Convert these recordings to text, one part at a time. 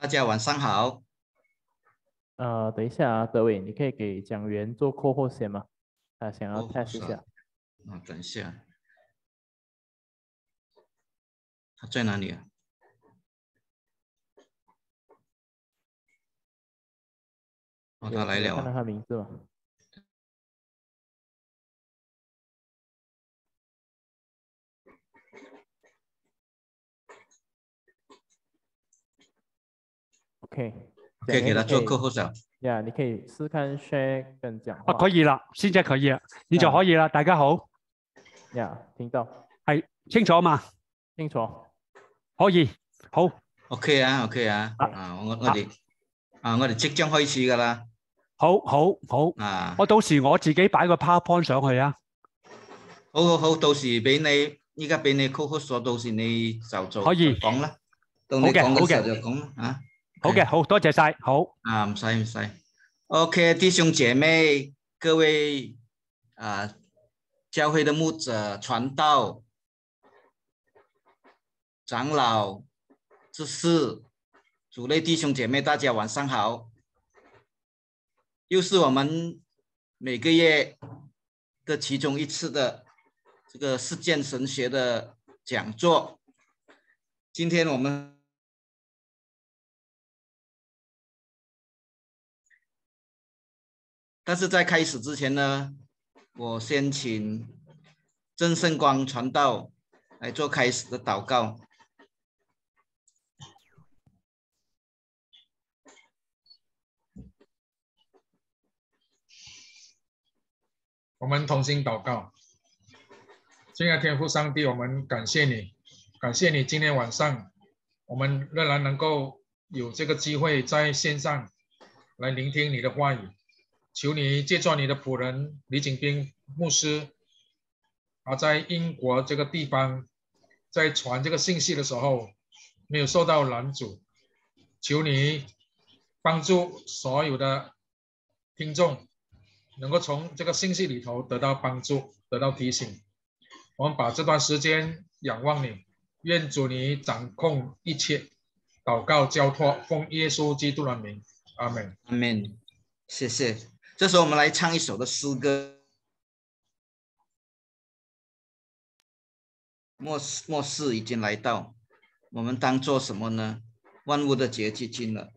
大家晚上好。呃，等一下啊，德伟，你可以给蒋元做课后先吗？他想要 test 一下。啊，等一下。他在哪里啊？哦，他来了看到他名字了。O K，可以给他做 QQ 上。呀，你可以 s c share 跟讲。啊，可以啦，现在可以，你就可以啦。大家好，呀，听到系清楚嘛？清楚，可以，好。O K 啊，O K 啊，啊，我我哋啊，我哋即将开始噶啦。好，好，好。啊，我到时我自己摆个 PowerPoint 上去啊。好好好，到时俾你，依家俾你 c o c o 锁，到时你就做可以讲啦。到好嘅，好嘅，就讲啦啊。好嘅，好多谢晒，好啊，唔使唔使，OK，弟兄姐妹，各位啊，教会的牧者、传道、长老、执事、主内弟兄姐妹，大家晚上好，又是我们每个月的其中一次的这个视件神学的讲座，今天我们。但是在开始之前呢，我先请郑圣光传道来做开始的祷告。我们同心祷告，亲爱天父上帝，我们感谢你，感谢你今天晚上我们仍然能够有这个机会在线上来聆听你的话语。求你借着你的仆人李景斌牧师，啊，在英国这个地方，在传这个信息的时候，没有受到拦阻。求你帮助所有的听众，能够从这个信息里头得到帮助，得到提醒。我们把这段时间仰望你，愿主你掌控一切。祷告交托，奉耶稣基督的名，阿门。阿门。谢谢。这时候，我们来唱一首的诗歌。末世，末世已经来到，我们当做什么呢？万物的节气近了。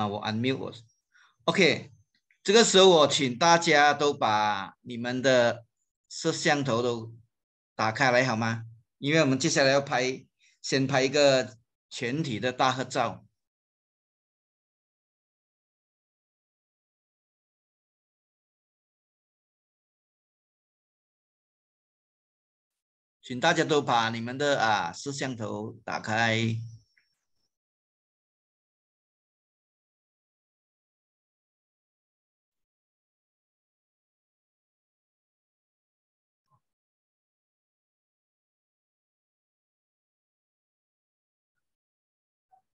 啊，我 unmute 我，OK，这个时候我请大家都把你们的摄像头都打开来，好吗？因为我们接下来要拍，先拍一个全体的大合照，请大家都把你们的啊摄像头打开。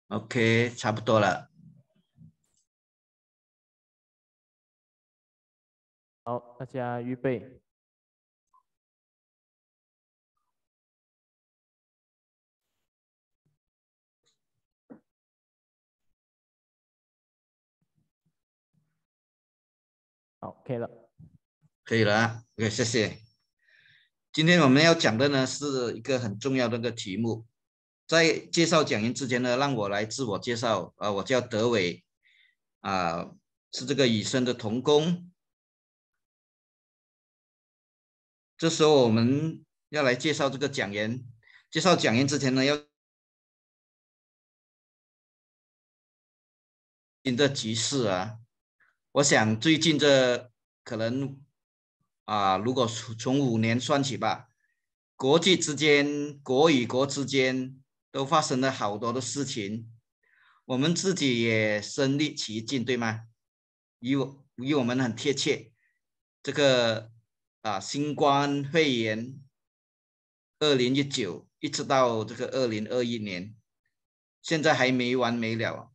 OK，差不多了。好，大家预备。OK 了，可以了，o k 谢谢。今天我们要讲的呢，是一个很重要的一个题目。在介绍讲员之前呢，让我来自我介绍啊，我叫德伟，啊，是这个以生的童工。这时候我们要来介绍这个讲员，介绍讲员之前呢，要，新的局势啊，我想最近这可能，啊，如果从从五年算起吧，国际之间，国与国之间。都发生了好多的事情，我们自己也身历其境，对吗？与我与我们很贴切。这个啊，新冠肺炎，二零一九一直到这个二零二一年，现在还没完没了。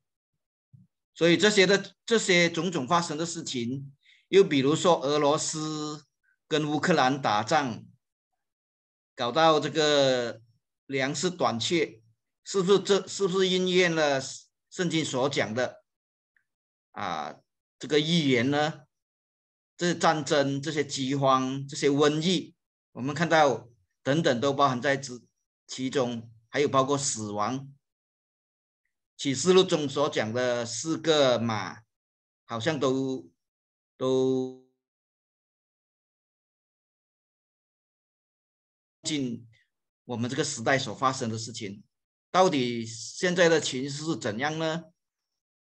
所以这些的这些种种发生的事情，又比如说俄罗斯跟乌克兰打仗，搞到这个粮食短缺。是不是这是不是应验了圣经所讲的啊？这个预言呢？这些战争、这些饥荒、这些瘟疫，我们看到等等都包含在之其中，还有包括死亡。启示录中所讲的四个马，好像都都进我们这个时代所发生的事情。到底现在的情势是怎样呢？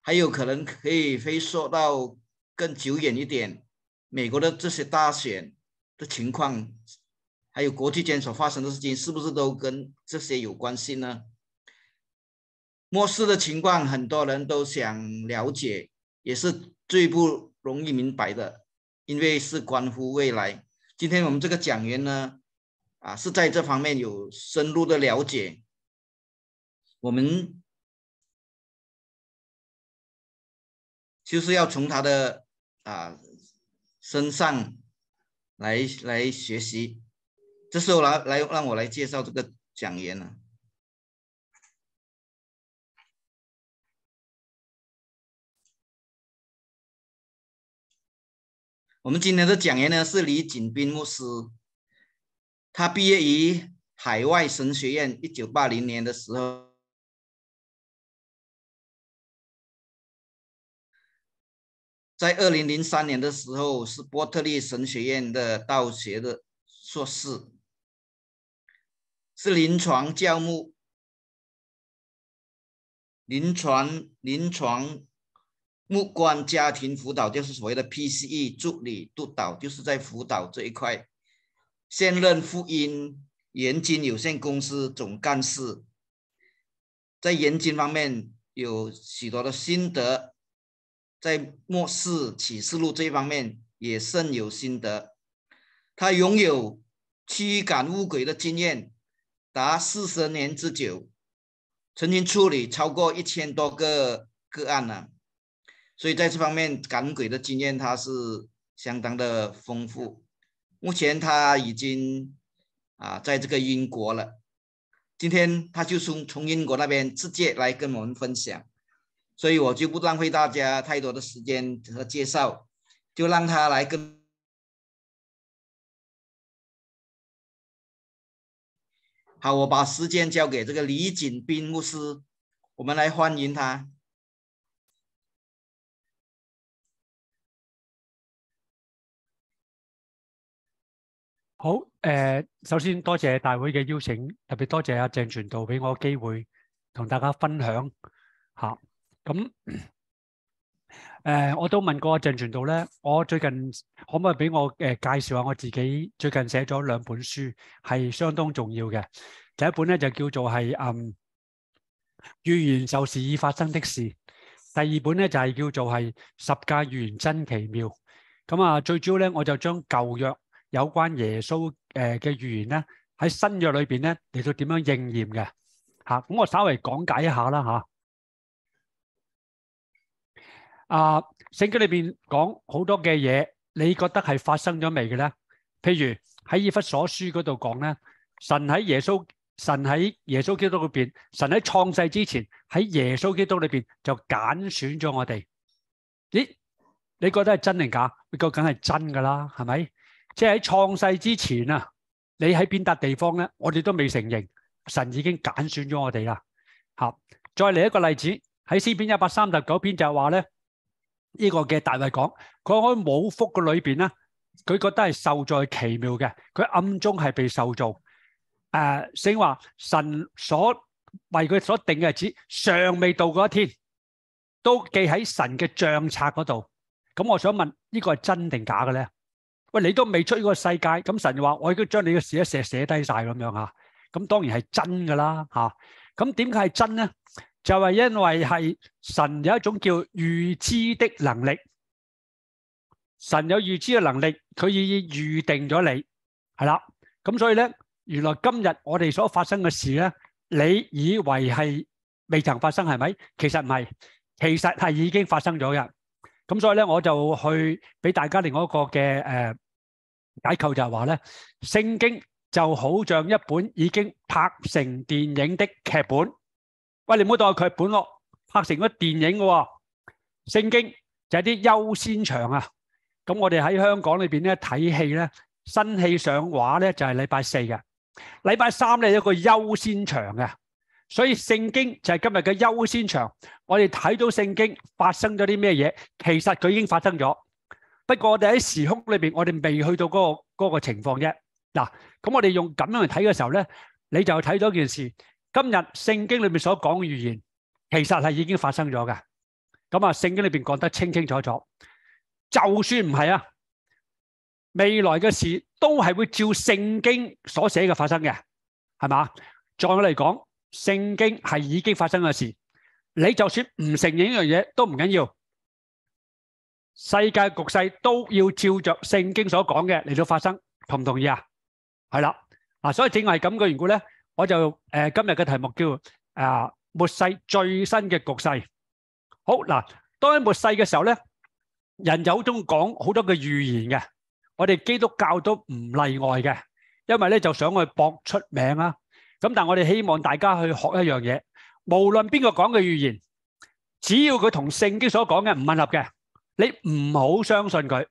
还有可能可以飞说到更久远一点，美国的这些大选的情况，还有国际间所发生的事情，是不是都跟这些有关系呢？末世的情况，很多人都想了解，也是最不容易明白的，因为是关乎未来。今天我们这个讲员呢，啊，是在这方面有深入的了解。我们就是要从他的啊身上来来学习。这时候来来让我来介绍这个讲员呢。我们今天的讲员呢是李锦斌牧师，他毕业于海外神学院，一九八零年的时候。在二零零三年的时候，是波特利神学院的道学的硕士，是临床教目、临床临床目光家庭辅导，就是所谓的 PCE 助理督导，就是在辅导这一块。现任福音研金有限公司总干事，在研金方面有许多的心得。在末世启示录这方面也甚有心得，他拥有驱赶恶鬼的经验达四十年之久，曾经处理超过一千多个个案呢，所以在这方面赶鬼的经验他是相当的丰富。目前他已经啊在这个英国了，今天他就从从英国那边直接来跟我们分享。所以我就不浪费大家太多的时间和介绍，就让他来跟好。我把时间交给这个李锦斌牧师，我们来欢迎他。好，诶，首先多谢大会嘅邀请，特别多谢阿郑全道俾我机会同大家分享吓。咁，誒，我都問過鄭傳道咧。我最近可唔可以俾我誒介紹下我自己最近寫咗兩本書，係相當重要嘅。第一本咧就叫做係《嗯預言就是已發生的事》，第二本咧就係叫做係《十架預言真奇妙》。咁啊，最主要咧我就將舊約有關耶穌誒嘅預言咧喺新約裏邊咧嚟到點樣應驗嘅嚇。咁我稍微講解一下啦嚇。啊，圣经里边讲好多嘅嘢，你觉得系发生咗未嘅咧？譬如喺以弗所书嗰度讲咧，神喺耶稣神喺耶稣基督嗰边，神喺创世之前喺耶稣基督里边就拣选咗我哋。咦？你觉得系真定假？你觉梗系真噶啦，系咪？即系喺创世之前啊，你喺边笪地方咧，我哋都未承认，神已经拣选咗我哋啦。好，再嚟一个例子，喺诗篇一百三十九篇就系话咧。呢个嘅大卫讲，佢喺冇福嘅里边咧，佢觉得系受在奇妙嘅，佢暗中系被受造。诶，圣话神所为佢所定嘅日子，尚未到嗰一天，都记喺神嘅账册嗰度。咁我想问，呢个系真定假嘅呢？喂，你都未出呢个世界，咁神就话我已经将你嘅一写写低晒咁样吓，咁当然系真噶啦吓。咁点解系真呢？就系因为系神有一种叫预知的能力，神有预知嘅能力，佢已预定咗你，系啦。咁所以咧，原来今日我哋所发生嘅事咧，你以为系未曾发生，系咪？其实唔系，其实系已经发生咗嘅。咁所以咧，我就去俾大家另外一个嘅诶解构，就系话咧，圣经就好像一本已经拍成电影的剧本。喂，你唔好当佢系本乐拍成咗电影嘅圣经就系啲优先场啊！咁我哋喺香港里边咧睇戏咧，新戏上画咧就系礼拜四嘅，礼拜三咧有一个优先场嘅。所以圣经就系今日嘅优先场。我哋睇到圣经发生咗啲咩嘢，其实佢已经发生咗，不过我哋喺时空里边，我哋未去到嗰个个情况啫。嗱，咁我哋用咁样去睇嘅时候咧，你就睇到件事。今日圣经里面所讲嘅预言，其实系已经发生咗嘅。咁啊，圣经里边讲得清清楚楚，就算唔系啊，未来嘅事都系会照圣经所写嘅发生嘅，系嘛？再嚟讲，圣经系已经发生嘅事，你就算唔承认呢样嘢都唔紧要，世界局势都要照着圣经所讲嘅嚟到发生，同唔同意啊？系啦，嗱，所以正系咁嘅缘故咧。我就诶，今日嘅题目叫啊末世最新嘅局势。好嗱，当喺末世嘅时候咧，人有種講讲好多嘅预言嘅，我哋基督教都唔例外嘅，因为咧就想去博出名啦。咁但系我哋希望大家去学一样嘢，无论边个讲嘅预言，只要佢同圣经所讲嘅唔吻合嘅，你唔好相信佢。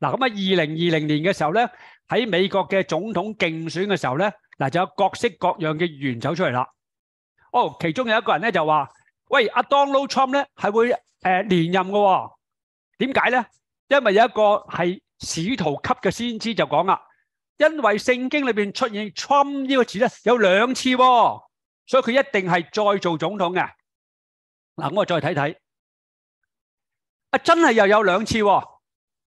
嗱咁啊，二零二零年嘅时候咧，喺美国嘅总统竞选嘅时候咧。嗱，就有各式各樣嘅預言走出嚟啦。哦，其中有一個人咧就話：，喂，阿 Donald Trump 咧係會誒連任嘅。點解咧？因為有一個係使徒級嘅先知就講啦，因為聖經裏边出現 Trump 呢個字咧有兩次，所以佢一定係再做總統嘅。嗱，我再睇睇。啊，真係又有兩次。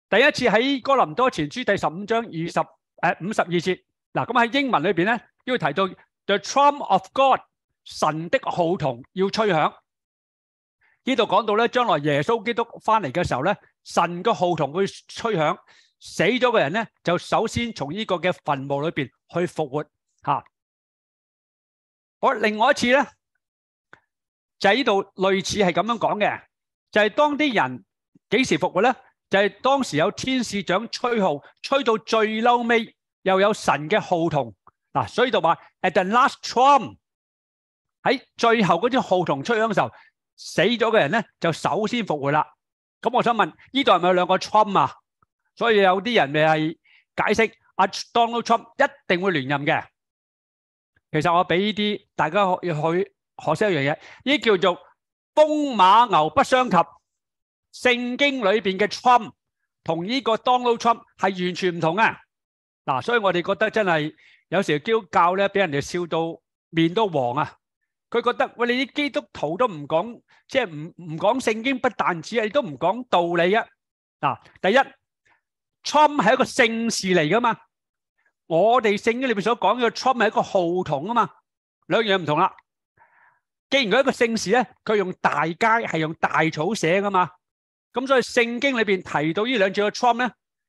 第一次喺哥林多前書第十五章二十诶五十二節。嗱，咁喺英文里边咧，都要提到 the trump of God 神的号筒要吹响。呢度讲到咧，将来耶稣基督翻嚟嘅时候咧，神个号筒会吹响，死咗嘅人咧就首先从呢个嘅坟墓里边去复活。吓，我另外一次咧就喺度类似系咁样讲嘅，就系当啲人几时复活咧？就系当时有天使长吹号，吹到最嬲尾。又有神嘅號同。嗱，所以就話 at the last trump 喺最後嗰号號出响嘅時候，死咗嘅人咧就首先復活啦。咁我想問呢度系咪有兩個 trump 啊？所以有啲人咪係解釋阿 Donald Trump 一定會连任嘅。其實我俾呢啲大家要去學識一樣嘢，呢叫做風馬牛不相及。聖經裏边嘅 trump 同呢個 Donald Trump 系完全唔同啊！嗱，所以我哋覺得真係有時教咧，俾人哋笑到面都黃啊！佢覺得喂，你啲基督徒都唔講，即係唔唔講聖經，不但止你都唔講道理啊！嗱，第一，trump 係一個姓事嚟噶嘛，我哋聖經裏面所講嘅 trump 係一個號筒啊嘛，兩樣唔同啦。既然佢一個姓事咧，佢用大街係用大草寫噶嘛，咁所以聖經裏边提到呢兩字嘅 trump 咧。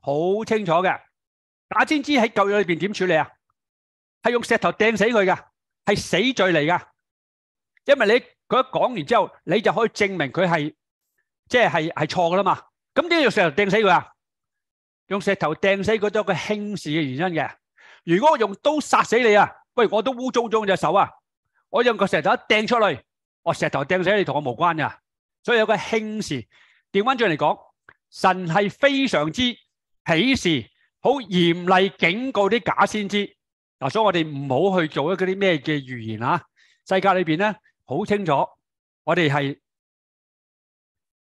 好清楚嘅，打尖知喺旧约里边点处理啊？系用石头掟死佢噶，系死罪嚟噶。因为你佢一讲完之后，你就可以证明佢系即系系错噶啦嘛。咁点用石头掟死佢啊？用石头掟死佢都有个轻视嘅原因嘅。如果我用刀杀死你啊，喂，我都污糟糟只手啊，我用个石头掟出去，我石头掟死你同我无关噶。所以有个轻视。调翻转嚟讲，神系非常之。起示好嚴厲警告啲假先知嗱，所以我哋唔好去做一嗰啲咩嘅预言啊！世界裏边咧好清楚，我哋係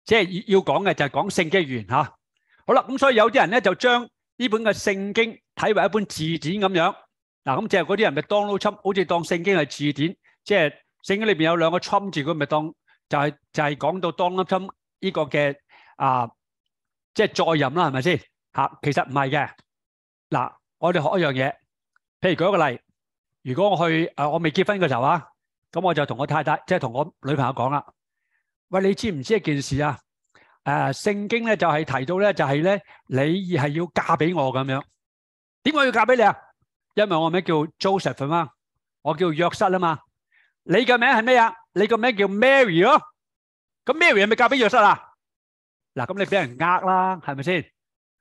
即係要講嘅就係講聖經預言嚇。好啦，咁所以有啲人咧就將呢本嘅聖經睇為一本字典咁樣嗱，咁即係嗰啲人咪当 load up，好似當聖經係字典，即係聖經裏边有兩個侵 p 字，佢咪當就係就係讲到 load up 呢個嘅啊，即係再任啦，係咪先？吓，其实唔系嘅。嗱，我哋学一样嘢，譬如举一个例，如果我去诶，我未结婚嘅时候啊，咁我就同我太太，即系同我女朋友讲啦。喂，你知唔知一件事啊？诶，圣经咧就系提到咧，就系咧，你系要嫁俾我咁样。点解要嫁俾你啊？因为我名叫 Joseph 啊嘛，我叫约瑟啊嘛。你嘅名系咩啊？你个名叫 Mary 咯。咁 Mary 咪嫁俾约瑟啊？嗱，咁你俾人呃啦，系咪先？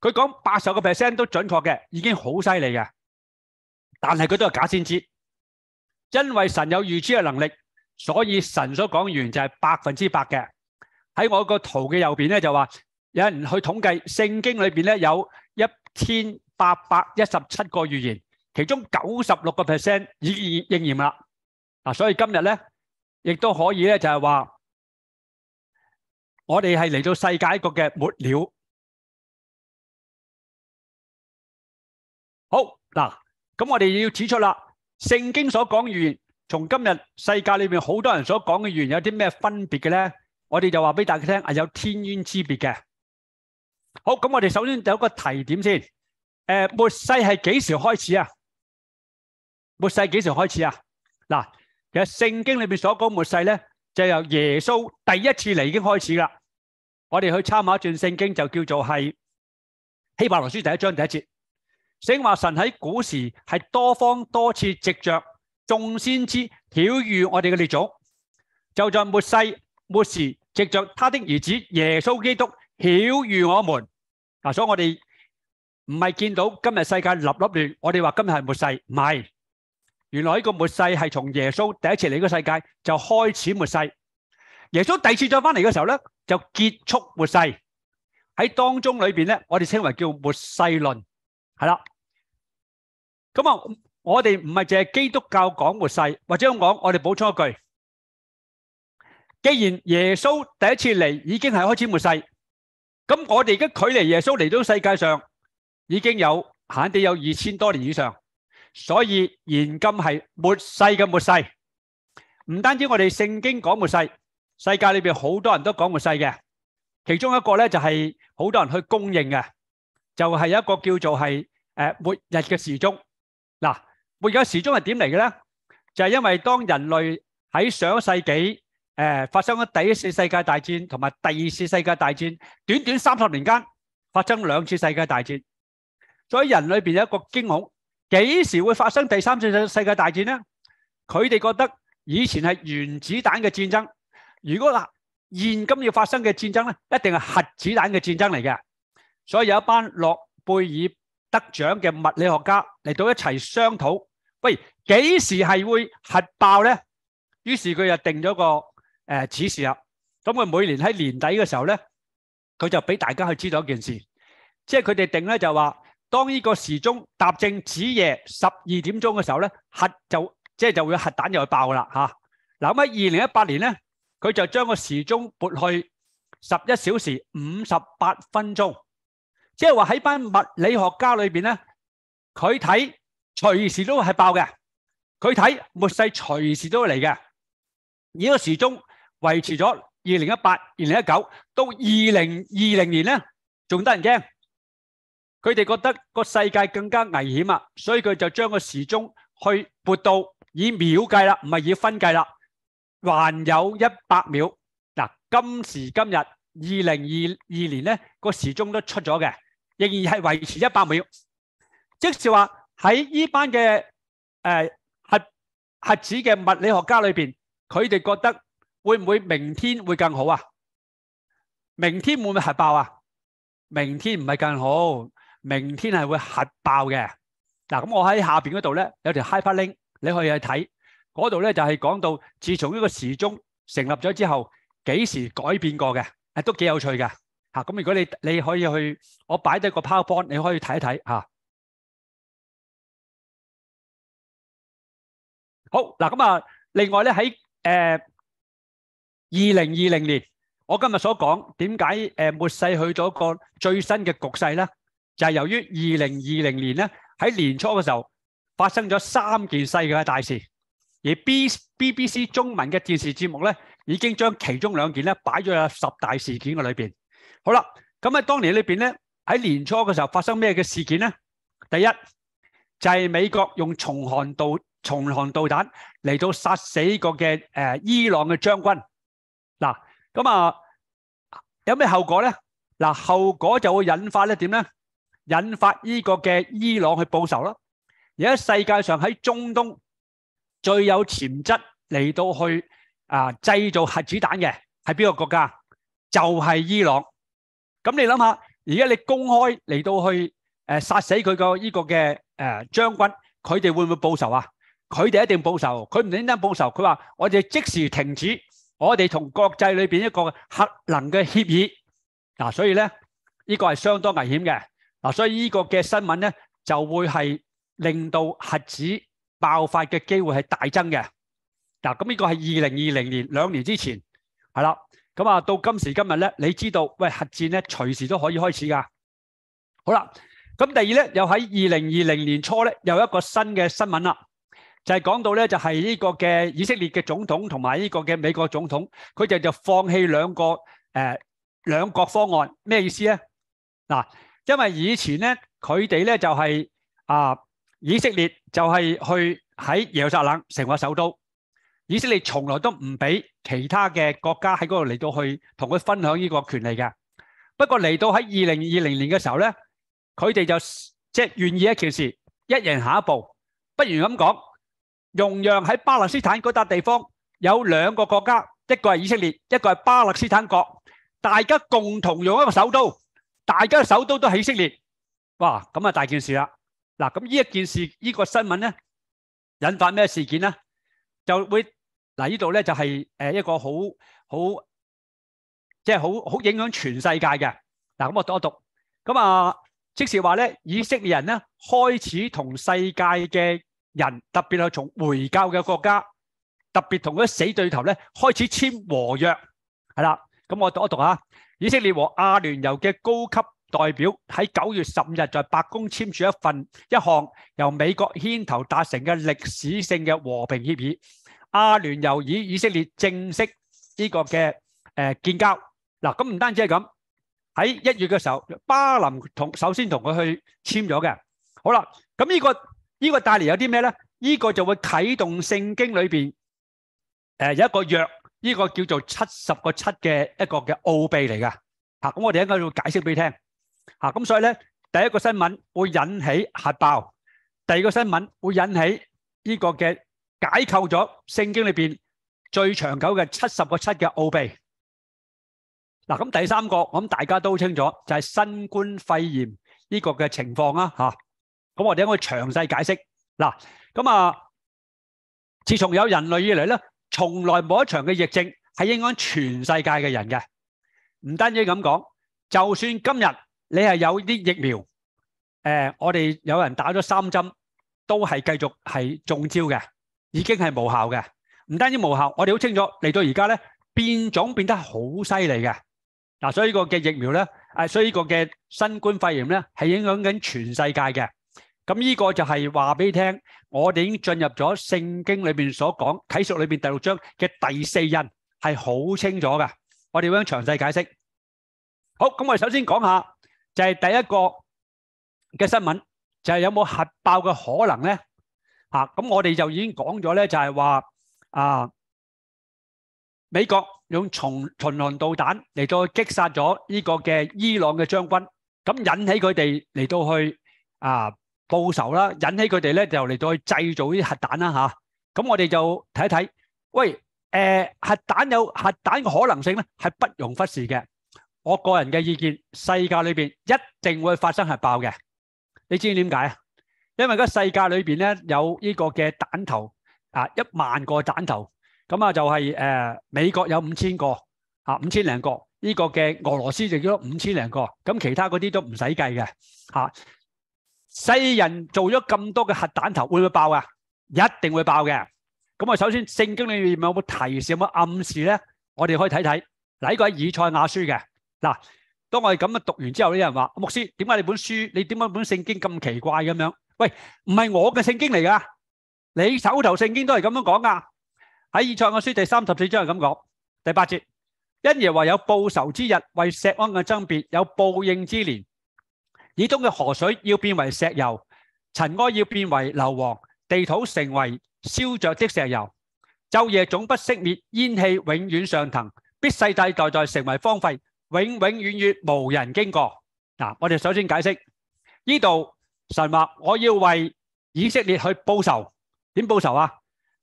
佢讲八十个 percent 都准确嘅，已经好犀利嘅。但系佢都系假先知，因为神有预知嘅能力，所以神所讲完就系百分之百嘅。喺我个图嘅右边咧，就话有人去统计圣经里边咧有一千八百一十七个预言，其中九十六个 percent 已经应验啦。嗱，所以今日咧亦都可以咧就系话，我哋系嚟到世界一个嘅末了。好嗱，咁我哋要指出啦，圣经所讲语言，从今日世界里边好多人所讲嘅语言，有啲咩分别嘅咧？我哋就话俾大家听，系有天渊之别嘅。好，咁我哋首先有一个提点先。诶，末世系几时开始啊？末世几时开始啊？嗱，其实圣经里边所讲末世咧，就由耶稣第一次嚟已经开始啦。我哋去参考一段圣经，就叫做系希伯来书第一章第一节。圣话神喺古时系多方多次藉着众先知晓谕我哋嘅列祖，就在末世末时藉着他的儿子耶稣基督晓谕我们。啊，所以我哋唔系见到今日世界立立乱，我哋话今日系末世，唔系。原来呢个末世系从耶稣第一次嚟呢个世界就开始末世，耶稣第二次再翻嚟嘅时候咧就结束末世。喺当中里边咧，我哋称为叫末世论。系啦，咁啊，我哋唔系净系基督教讲末世，或者咁讲，我哋补充一句：，既然耶稣第一次嚟已经系开始末世，咁我哋而家距离耶稣嚟到世界上已经有，肯定有二千多年以上，所以现今系末世嘅末世。唔单止我哋圣经讲末世，世界里边好多人都讲末世嘅，其中一个咧就系好多人去供应嘅。就係一個叫做係誒末日嘅時鐘。嗱，末日時鐘係點嚟嘅咧？就係因為當人類喺上世紀誒發生咗第一次世界大戰同埋第二次世界大戰，短短三十年間發生兩次世界大戰，以人裏邊有一個驚恐，幾時會發生第三次世界大戰咧？佢哋覺得以前係原子彈嘅戰爭，如果嗱現今要發生嘅戰爭咧，一定係核子彈嘅戰爭嚟嘅。所以有一班诺贝尔得奖嘅物理学家嚟到一齐商讨，喂，几时系会核爆咧？于是佢就定咗个诶指示啦。咁佢每年喺年底嘅时候咧，佢就俾大家去知道一件事，即系佢哋定咧就话，当呢个时钟踏正子夜十二点钟嘅时候咧，核就即系就会核弹又爆啦吓。嗱咁喺二零一八年咧，佢就将个时钟拨去十一小时五十八分钟。即系话喺班物理学家里边咧，佢睇随时都系爆嘅，佢睇末世随时都会嚟嘅。而个时钟维持咗二零一八、二零一九到二零二零年咧，仲得人惊。佢哋觉得个世界更加危险啊，所以佢就将个时钟去拨到以秒计啦，唔系以分计啦。还有一百秒嗱，今时今日二零二二年咧，个时钟都出咗嘅。仍然系维持一百秒，即是话喺呢班嘅诶核核子嘅物理学家里边，佢哋觉得会唔会明天会更好啊？明天会唔会核爆啊？明天唔系更好，明天系会核爆嘅。嗱，咁我喺下边嗰度咧有条 hyper link，你可以去睇嗰度咧就系讲到自从呢个时钟成立咗之后，几时改变过嘅？诶，都几有趣嘅。吓咁，如果你你可以去我摆低个 PowerPoint，你可以睇一睇吓。好嗱，咁啊，另外咧喺诶二零二零年，我今日所讲点解诶末世去咗个最新嘅局势咧，就系由于二零二零年咧喺年初嘅时候发生咗三件世界大事，而 B B B C 中文嘅电视节目咧已经将其中两件咧摆咗喺十大事件嘅里边。好啦，咁喺当年呢边咧，喺年初嘅时候发生咩嘅事件咧？第一就系美国用重航导重航导弹嚟到杀死个嘅诶伊朗嘅将军嗱，咁啊有咩后果咧？嗱，后果就会引发咧点咧？引发呢个嘅伊朗去报仇咯。而家世界上喺中东最有潜质嚟到去啊制造核子弹嘅系边个国家？就系伊朗。咁你谂下，而家你公开嚟到去，诶杀死佢个呢个嘅诶将军，佢哋会唔会报仇啊？佢哋一定报仇，佢唔单得报仇，佢话我哋即时停止我哋同国际里边一个核能嘅协议。嗱，所以咧呢个系相当危险嘅。嗱，所以呢个嘅新闻咧就会系令到核子爆发嘅机会系大增嘅。嗱，咁呢个系二零二零年两年之前系啦。咁啊，到今時今日咧，你知道，喂，核戰咧隨時都可以開始噶。好啦，咁第二咧，又喺二零二零年初咧，有一個新嘅新聞啦，就係講到咧，就係呢個嘅以色列嘅總統同埋呢個嘅美國總統，佢哋就放棄兩個誒兩國方案，咩意思咧？嗱，因為以前咧，佢哋咧就係啊，以色列就係去喺耶路撒冷成為首都。以色列从来都唔俾其他嘅国家喺嗰度嚟到去同佢分享呢个权利嘅。不过嚟到喺二零二零年嘅时候咧，佢哋就即系愿意一件事，一人下一步，不如咁讲，容让喺巴勒斯坦嗰笪地方有两个国家，一个系以色列，一个系巴勒斯坦国，大家共同用一个首都，大家嘅首都都系以色列。哇，咁啊大件事啦！嗱，咁呢一件事呢个新闻咧，引发咩事件咧？就会。嗱，呢度咧就系诶一个好好即系好好影响全世界嘅。嗱，咁我读一读。咁啊，即是话咧，以色列人咧开始同世界嘅人，特别系从回教嘅国家，特别同佢啲死对头咧开始签和约，系啦。咁我读一读吓，以色列和阿联酋嘅高级代表喺九月十五日在白宫签署一份一项由美国牵头达成嘅历史性嘅和平协议。阿联酋以以色列正式呢个嘅诶建交，嗱咁唔单止系咁，喺一月嘅时候，巴林同首先同佢去签咗嘅。好啦，咁呢个呢个带嚟有啲咩咧？呢个就会启动圣经里边诶有一个约，呢个叫做七十个七嘅一个嘅奥秘嚟噶。吓，咁我哋应该要解释俾听。吓，咁所以咧，第一个新闻会引起核爆，第二个新闻会引起呢个嘅。解构咗圣经里边最长久嘅七十个七嘅奥秘。嗱咁第三个，我谂大家都清楚，就系新冠肺炎呢个嘅情况啦吓。咁我哋可以详细解释。嗱咁啊，自从有人类以嚟咧，从来冇一场嘅疫症系影响全世界嘅人嘅。唔单止咁讲，就算今日你系有啲疫苗，诶，我哋有人打咗三针，都系继续系中招嘅。已经系无效嘅，唔单止无效，我哋好清楚嚟到而家咧变种变得好犀利嘅，嗱，所以个嘅疫苗咧，诶，所以个嘅新冠肺炎咧系影响紧全世界嘅，咁呢个就系话俾你听，我哋已经进入咗圣经里边所讲启述里边第六章嘅第四印，系好清楚嘅，我哋会樣详细解释。好，咁我哋首先讲下就系第一个嘅新闻，就系有冇核爆嘅可能咧？啊，咁我哋就已经讲咗咧，就系话啊，美国用从巡航导弹嚟到击杀咗呢个嘅伊朗嘅将军，咁引起佢哋嚟到去啊报仇啦，引起佢哋咧就嚟到去制造呢啲核弹啦吓，咁我哋就睇一睇，喂，诶，核弹有核弹嘅可能性咧，系不容忽视嘅。我个人嘅意见，世界里边一定会发生核爆嘅。你知唔知点解啊？因为个世界里边咧有呢个嘅弹头啊，一万个弹头，咁啊就系诶美国有五千个啊，五千零个呢个嘅俄罗斯就咗五千零个，咁其他嗰啲都唔使计嘅吓。世人做咗咁多嘅核弹头会唔会爆啊？一定会爆嘅。咁啊，首先圣经里面有冇提示有冇暗示咧？我哋可以睇睇。嗱，呢个系以赛亚书嘅嗱。当我哋咁样读完之后，呢人话牧师点解你本书你点解本圣经咁奇怪咁样？喂，唔系我嘅圣经嚟噶，你手头圣经都系咁样讲噶。喺以赛亚书第三十四章系咁讲，第八节，因耶话有报仇之日，为石安嘅争辩有报应之年，以东嘅河水要变为石油，尘埃要变为硫磺，地土成为烧着的石油，昼夜总不熄灭，烟气永远上腾，必世世代代成为荒废，永永远远无人经过。嗱，我哋首先解释呢度。神话我要为以色列去报仇，点报仇啊？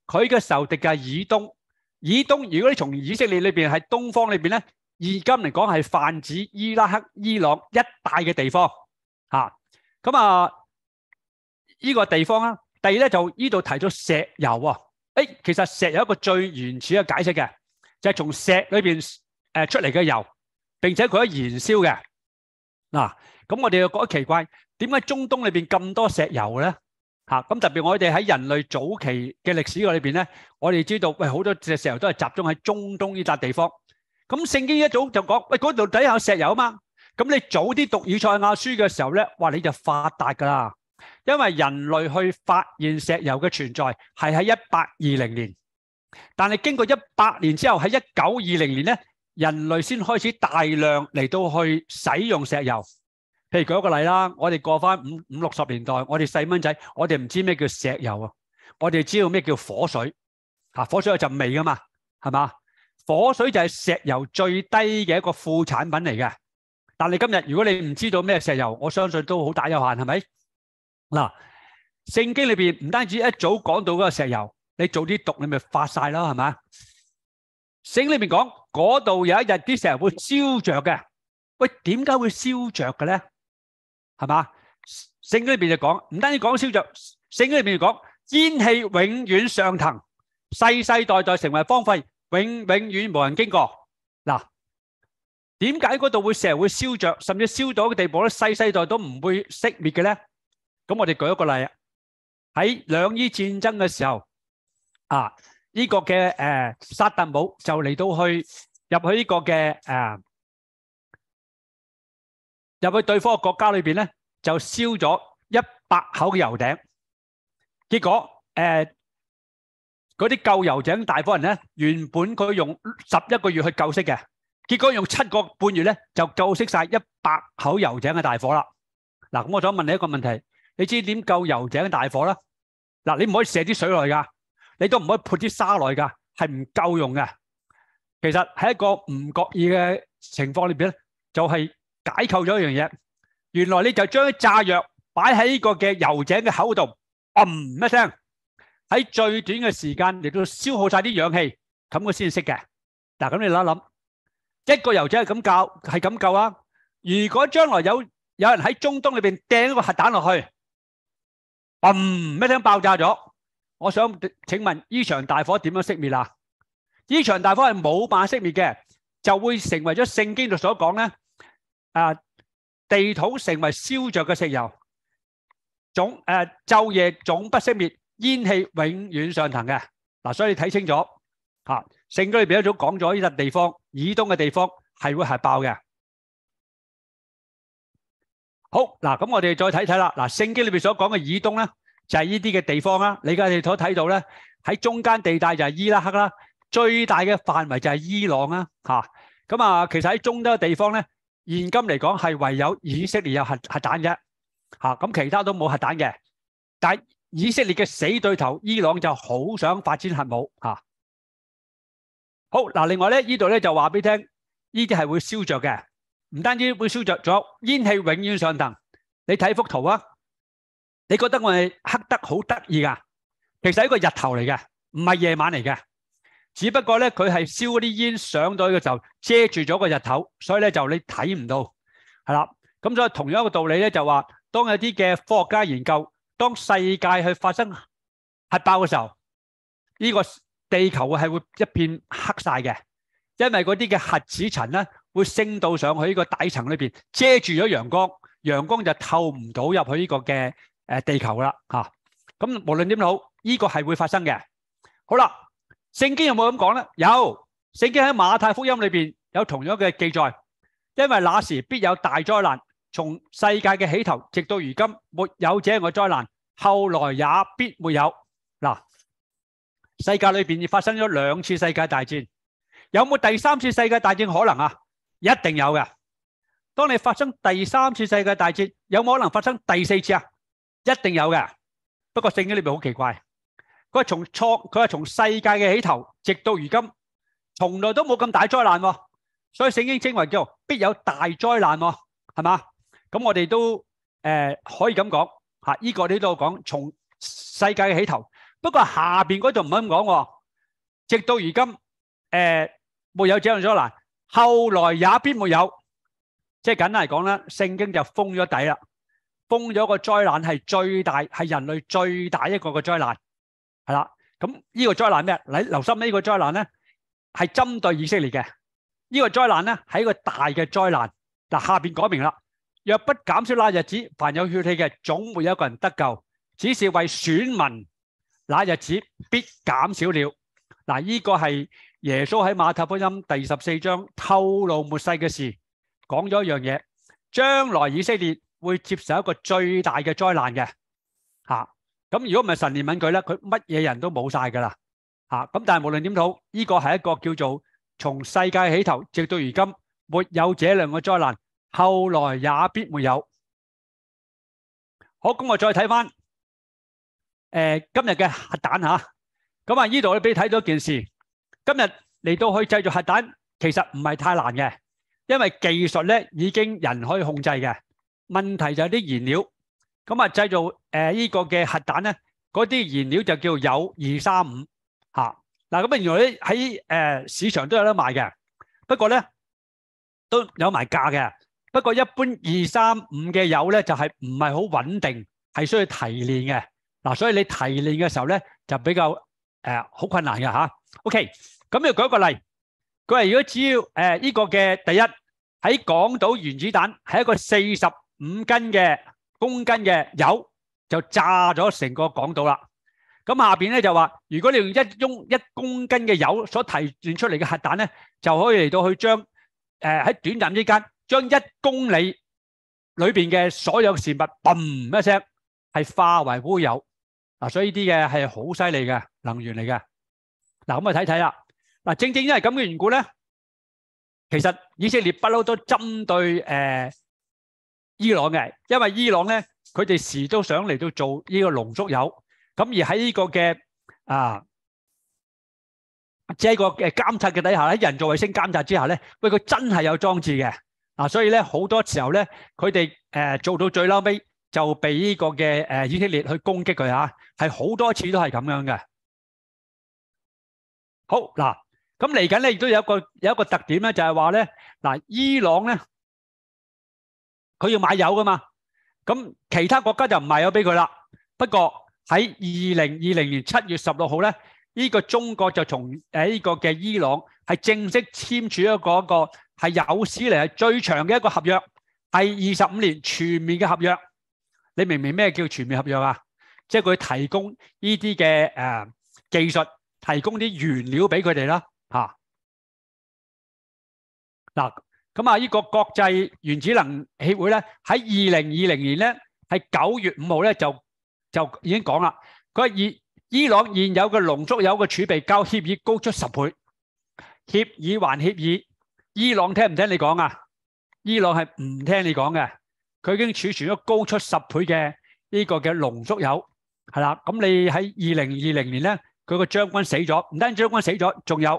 佢嘅仇敌嘅以东，以东如果你从以色列里边系东方里边咧，而今嚟讲系泛指伊拉克、伊朗一带嘅地方，吓咁啊呢个地方啊，第二咧就呢度提到石油，诶，其实石油一个最原始嘅解释嘅就系从石里边诶出嚟嘅油，并且佢喺燃烧嘅。嗱，咁我哋又觉得奇怪，点解中东里边咁多石油咧？吓，咁特别我哋喺人类早期嘅历史里边咧，我哋知道喂，好多石油都系集中喺中东呢笪地方。咁圣经一早就讲喂，嗰度底下石油啊嘛。咁你早啲读以赛亚书嘅时候咧，哇你就发达噶啦，因为人类去发现石油嘅存在系喺一八二零年，但系经过一百年之后，喺一九二零年咧。人类先开始大量嚟到去使用石油，譬如举一个例啦，我哋过翻五五六十年代，我哋细蚊仔，我哋唔知咩叫石油啊，我哋知道咩叫火水，吓火水有阵味噶嘛，系嘛？火水就系石油最低嘅一个副产品嚟嘅，但系你今日如果你唔知道咩石油，我相信都好大有限，系咪？嗱，圣经里边唔单止一早讲到嗰个石油，你早啲读你咪发晒咯，系咪？圣里边讲，嗰度有一日啲石油会烧着嘅。喂，点解会烧着嘅咧？系嘛？圣经里边就讲，唔单止讲烧着，圣经里边就讲，烟气永远上腾，世世代代成为荒废，永永远无人经过。嗱，点解嗰度会成日会烧着，甚至烧到嘅地步咧，世世代都唔会熄灭嘅咧？咁我哋举一个例，啊，喺两伊战争嘅时候，啊。呢個嘅誒沙特姆就嚟到去入去呢個嘅誒入去對方國家裏边咧，就燒咗一百口嘅油井。結果诶嗰啲救油井大伙人咧，原本佢用十一個月去救熄嘅，結果用七個半月咧就救熄晒一百口油井嘅大火啦。嗱，咁我想問你一個問題，你知點救油井大火啦？嗱，你唔可以射啲水落去㗎。你都唔可以泼啲沙来噶，系唔够用嘅。其实喺一个唔觉意嘅情况里边咧，就系解构咗一样嘢。原来你就将啲炸药摆喺呢个嘅油井嘅口度，噏一声，喺最短嘅时间嚟到消耗晒啲氧气，咁佢先识嘅。嗱，咁你谂一谂，一个油井系咁教，系咁救啊？如果将来有有人喺中东里边掟一个核弹落去，嗯、一声爆炸咗。我想请问呢场大火点样熄灭啦？呢场大火系冇办法熄灭嘅，就会成为咗圣经度所讲咧，啊，地土成为烧着嘅石油，总诶昼夜总不熄灭，烟气永远上腾嘅。嗱，所以睇清楚吓，圣经里边都讲咗呢笪地方，以东嘅地方系会系爆嘅。好，嗱咁我哋再睇睇啦。嗱，圣经里边所讲嘅以东咧。就系呢啲嘅地方啦，你家你所睇到咧，喺中间地带就系伊拉克啦，最大嘅范围就系伊朗啦，吓咁啊，其实喺中嘅地方咧，现今嚟讲系唯有以色列有核核弹嘅，吓咁其他都冇核弹嘅，但系以色列嘅死对头伊朗就好想发展核武，吓好嗱，另外咧呢度咧就话俾听，呢啲系会烧着嘅，唔单止会烧着咗，烟气永远上腾，你睇幅图啊。你觉得我哋黑得好得意噶？其实一个日头嚟嘅，唔系夜晚嚟嘅。只不过咧，佢系烧嗰啲烟上去嘅就遮住咗个日头，所以咧就你睇唔到系啦。咁所以同样一个道理咧，就话当有啲嘅科学家研究，当世界去发生核爆嘅时候，呢个地球系会一片黑晒嘅，因为嗰啲嘅核子尘咧会升到上去呢个底层里边，遮住咗阳光，阳光就透唔到入去呢个嘅。诶，地球啦吓，咁无论点好，呢个系会发生嘅。好啦，圣经有冇咁讲咧？有，圣经喺马太福音里边有同样嘅记载。因为那时必有大灾难，从世界嘅起头直到如今，没有这嘅灾难，后来也必没有。嗱，世界里边发生咗两次世界大战，有冇第三次世界大战可能啊？一定有嘅。当你发生第三次世界大战，有冇可能发生第四次啊？一定有嘅，不过圣经里边好奇怪，佢系从错，佢系从世界嘅起头，直到如今，从来都冇咁大灾难喎，所以圣经称为叫必有大灾难喎，系嘛？咁我哋都诶可以咁讲吓，呢个呢度讲从世界嘅起头，不过下边嗰度唔系咁讲，直到如今诶，没有这样灾难，后来也必没有，即系简单嚟讲啦，圣经就封咗底啦。封咗个灾难系最大，系人类最大一个嘅灾难，系啦。咁呢个灾难咩？你留心呢个灾难咧，系针对以色列嘅。呢个灾难咧系一个大嘅灾难。嗱下边讲明啦，若不减少那日子，凡有血气嘅总会有一个人得救。只是为选民那日子必减少了。嗱，呢个系耶稣喺马太福音第十四章透露末世嘅事，讲咗一样嘢，将来以色列。会接受一个最大嘅灾难嘅吓咁，如果唔系神怜悯佢咧，佢乜嘢人都冇晒噶啦吓咁。但系无论点好，呢个系一个叫做从世界起头直到如今没有这两个灾难，后来也必没有。好，咁我再睇翻诶今日嘅核弹吓咁啊。呢度咧俾睇到一件事，今日嚟到去制造核弹，其实唔系太难嘅，因为技术咧已经人可以控制嘅。问题就系啲燃料，咁啊制造诶呢个嘅核弹咧，嗰啲燃料就叫铀二三五吓。嗱咁啊，原来喺诶市场都有得卖嘅，不过咧都有埋价嘅。不过一般二三五嘅铀咧就系唔系好稳定，系需要提炼嘅。嗱，所以你提炼嘅时候咧就比较诶好困难嘅吓。OK，咁又举一个例，佢話如果只要诶呢个嘅第一喺港岛原子弹系一个四十。五斤嘅公斤嘅油就炸咗成个港岛啦。咁下边咧就话，如果你用一拥一公斤嘅油所提炼出嚟嘅核弹咧，就可以嚟到去将诶喺短暂之间将一公里里边嘅所有事物嘣一声系化为乌有。嗱，所以呢啲嘅系好犀利嘅能源嚟嘅。嗱，咁啊睇睇啦。嗱，正正因为咁嘅缘故咧，其实以色列不嬲都针对诶。伊朗嘅，因为伊朗咧，佢哋时都想嚟到做呢个浓缩油，咁而喺呢个嘅啊，即系个嘅监察嘅底下咧，人造卫星监察之下咧，喂佢真系有装置嘅啊，所以咧好多时候咧，佢哋诶做到最嬲尾就被呢个嘅诶以色列去攻击佢吓，系好多次都系咁样嘅。好嗱，咁嚟紧咧亦都有一个有一个特点咧，就系话咧嗱，伊朗咧。佢要买油噶嘛？咁其他国家就唔卖油俾佢啦。不过喺二零二零年七月十六号咧，呢个中国就从诶呢个嘅伊朗系正式签署一个一个系有史嚟系最长嘅一个合约，系二十五年全面嘅合约。你明唔明咩叫全面合约啊？即系佢提供呢啲嘅诶技术，提供啲原料俾佢哋啦。吓，嗱。咁啊！呢个国际原子能协会咧，喺二零二零年咧，喺九月五号咧就就已经讲啦。佢伊伊朗现有嘅浓缩油嘅储备交协议高出十倍。协议还协议，伊朗听唔听你讲啊？伊朗系唔听你讲嘅，佢已经储存咗高出十倍嘅呢个嘅浓缩油，系啦。咁你喺二零二零年咧，佢个将军死咗，唔单將将军死咗，仲有。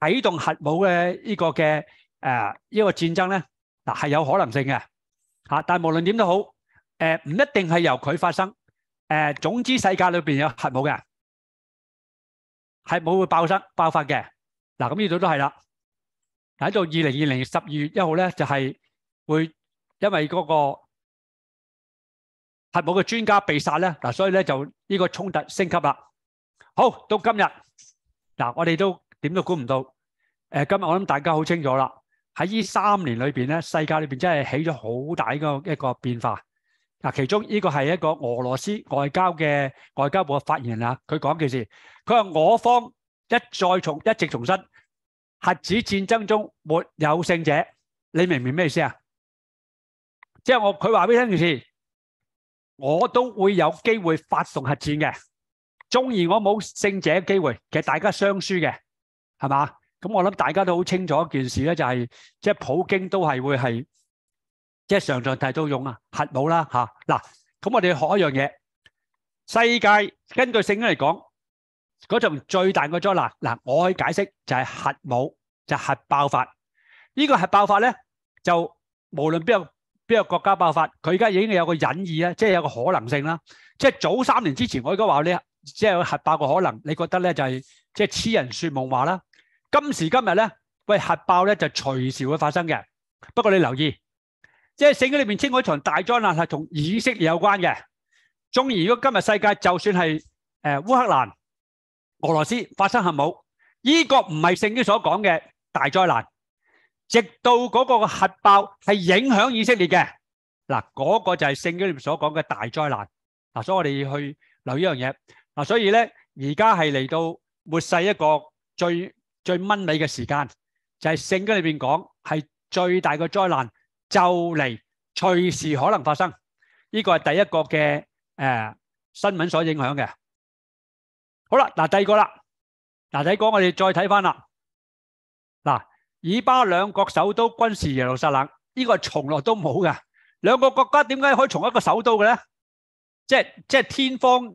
启动核武嘅呢个嘅诶呢个战争咧嗱系有可能性嘅吓，但系无论点都好诶唔一定系由佢发生诶，总之世界里边有核武嘅核武会爆生爆发嘅嗱咁呢度都系啦，喺到二零二零十二月一号咧就系会因为嗰个核武嘅专家被杀咧嗱，所以咧就呢个冲突升级啦。好到今日嗱我哋都。点都估唔到诶！今日我谂大家好清楚啦。喺呢三年里边咧，世界里边真系起咗好大个一个变化。嗱，其中呢个系一个俄罗斯外交嘅外交部发言人啊，佢讲件事，佢话我方一再重一直重申，核子战争中没有胜者。你明唔明咩意思啊？即系我佢话俾你听件事，我都会有机会发动核战嘅。纵然我冇胜者嘅机会，其实大家相输嘅。系嘛？咁我谂大家都好清楚一件事咧，就系即系普京都系会系即系上上提到用啊核武啦吓。嗱，咁我哋学一样嘢，世界根据性嚟讲，嗰场最大嘅灾难嗱，我可以解释就系核武就核爆发。呢个核爆发咧，就无论边个边个国家爆发，佢而家已经有个隐意啊，即系有个可能性啦。即系早三年之前，我而家话你即系核爆嘅可能，你觉得咧就系即系痴人说梦话啦。今时今日咧，喂核爆咧就随时会发生嘅。不过你留意，即系圣经里面称嗰场大灾难系同以色列有关嘅。仲而如果今日世界就算系诶乌克兰、俄罗斯发生核武，呢个唔系圣经所讲嘅大灾难。直到嗰个核爆系影响以色列嘅嗱，嗰个就系圣经里面所讲嘅大灾难。嗱，所以我哋要去留意样嘢。嗱，所以咧而家系嚟到末世一个最最蚊你嘅时间就系圣经里边讲系最大嘅灾难就嚟随时可能发生，呢个系第一个嘅诶新闻所影响嘅。好啦，嗱第二个啦，嗱睇讲我哋再睇翻啦。嗱，以巴两国首都军事耶路撒冷，呢个从来都冇嘅。两个国家点解可以从一个首都嘅咧？即系即系天方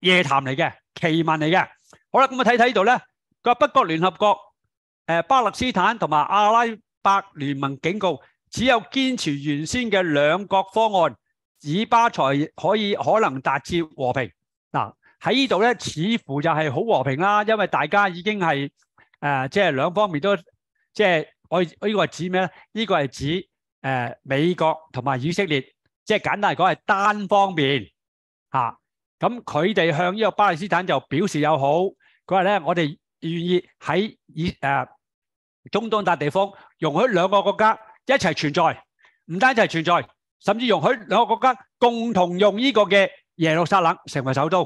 夜谭嚟嘅奇闻嚟嘅。好啦，咁我睇睇呢度咧。个北国联合国诶，巴勒斯坦同埋阿拉伯联盟警告，只有坚持原先嘅两国方案，以巴才可以可能达至和平。嗱喺呢度咧，似乎就系好和平啦，因为大家已经系诶，即系两方面都即系我我呢个系指咩咧？呢个系指诶美国同埋以色列，即系简单嚟讲系单方面吓。咁佢哋向呢个巴勒斯坦就表示友好，佢话咧我哋。願意喺以誒中東笪地方容許兩個國家一齊存在，唔單一齊存在，甚至容許兩個國家共同用呢個嘅耶路撒冷成為首都。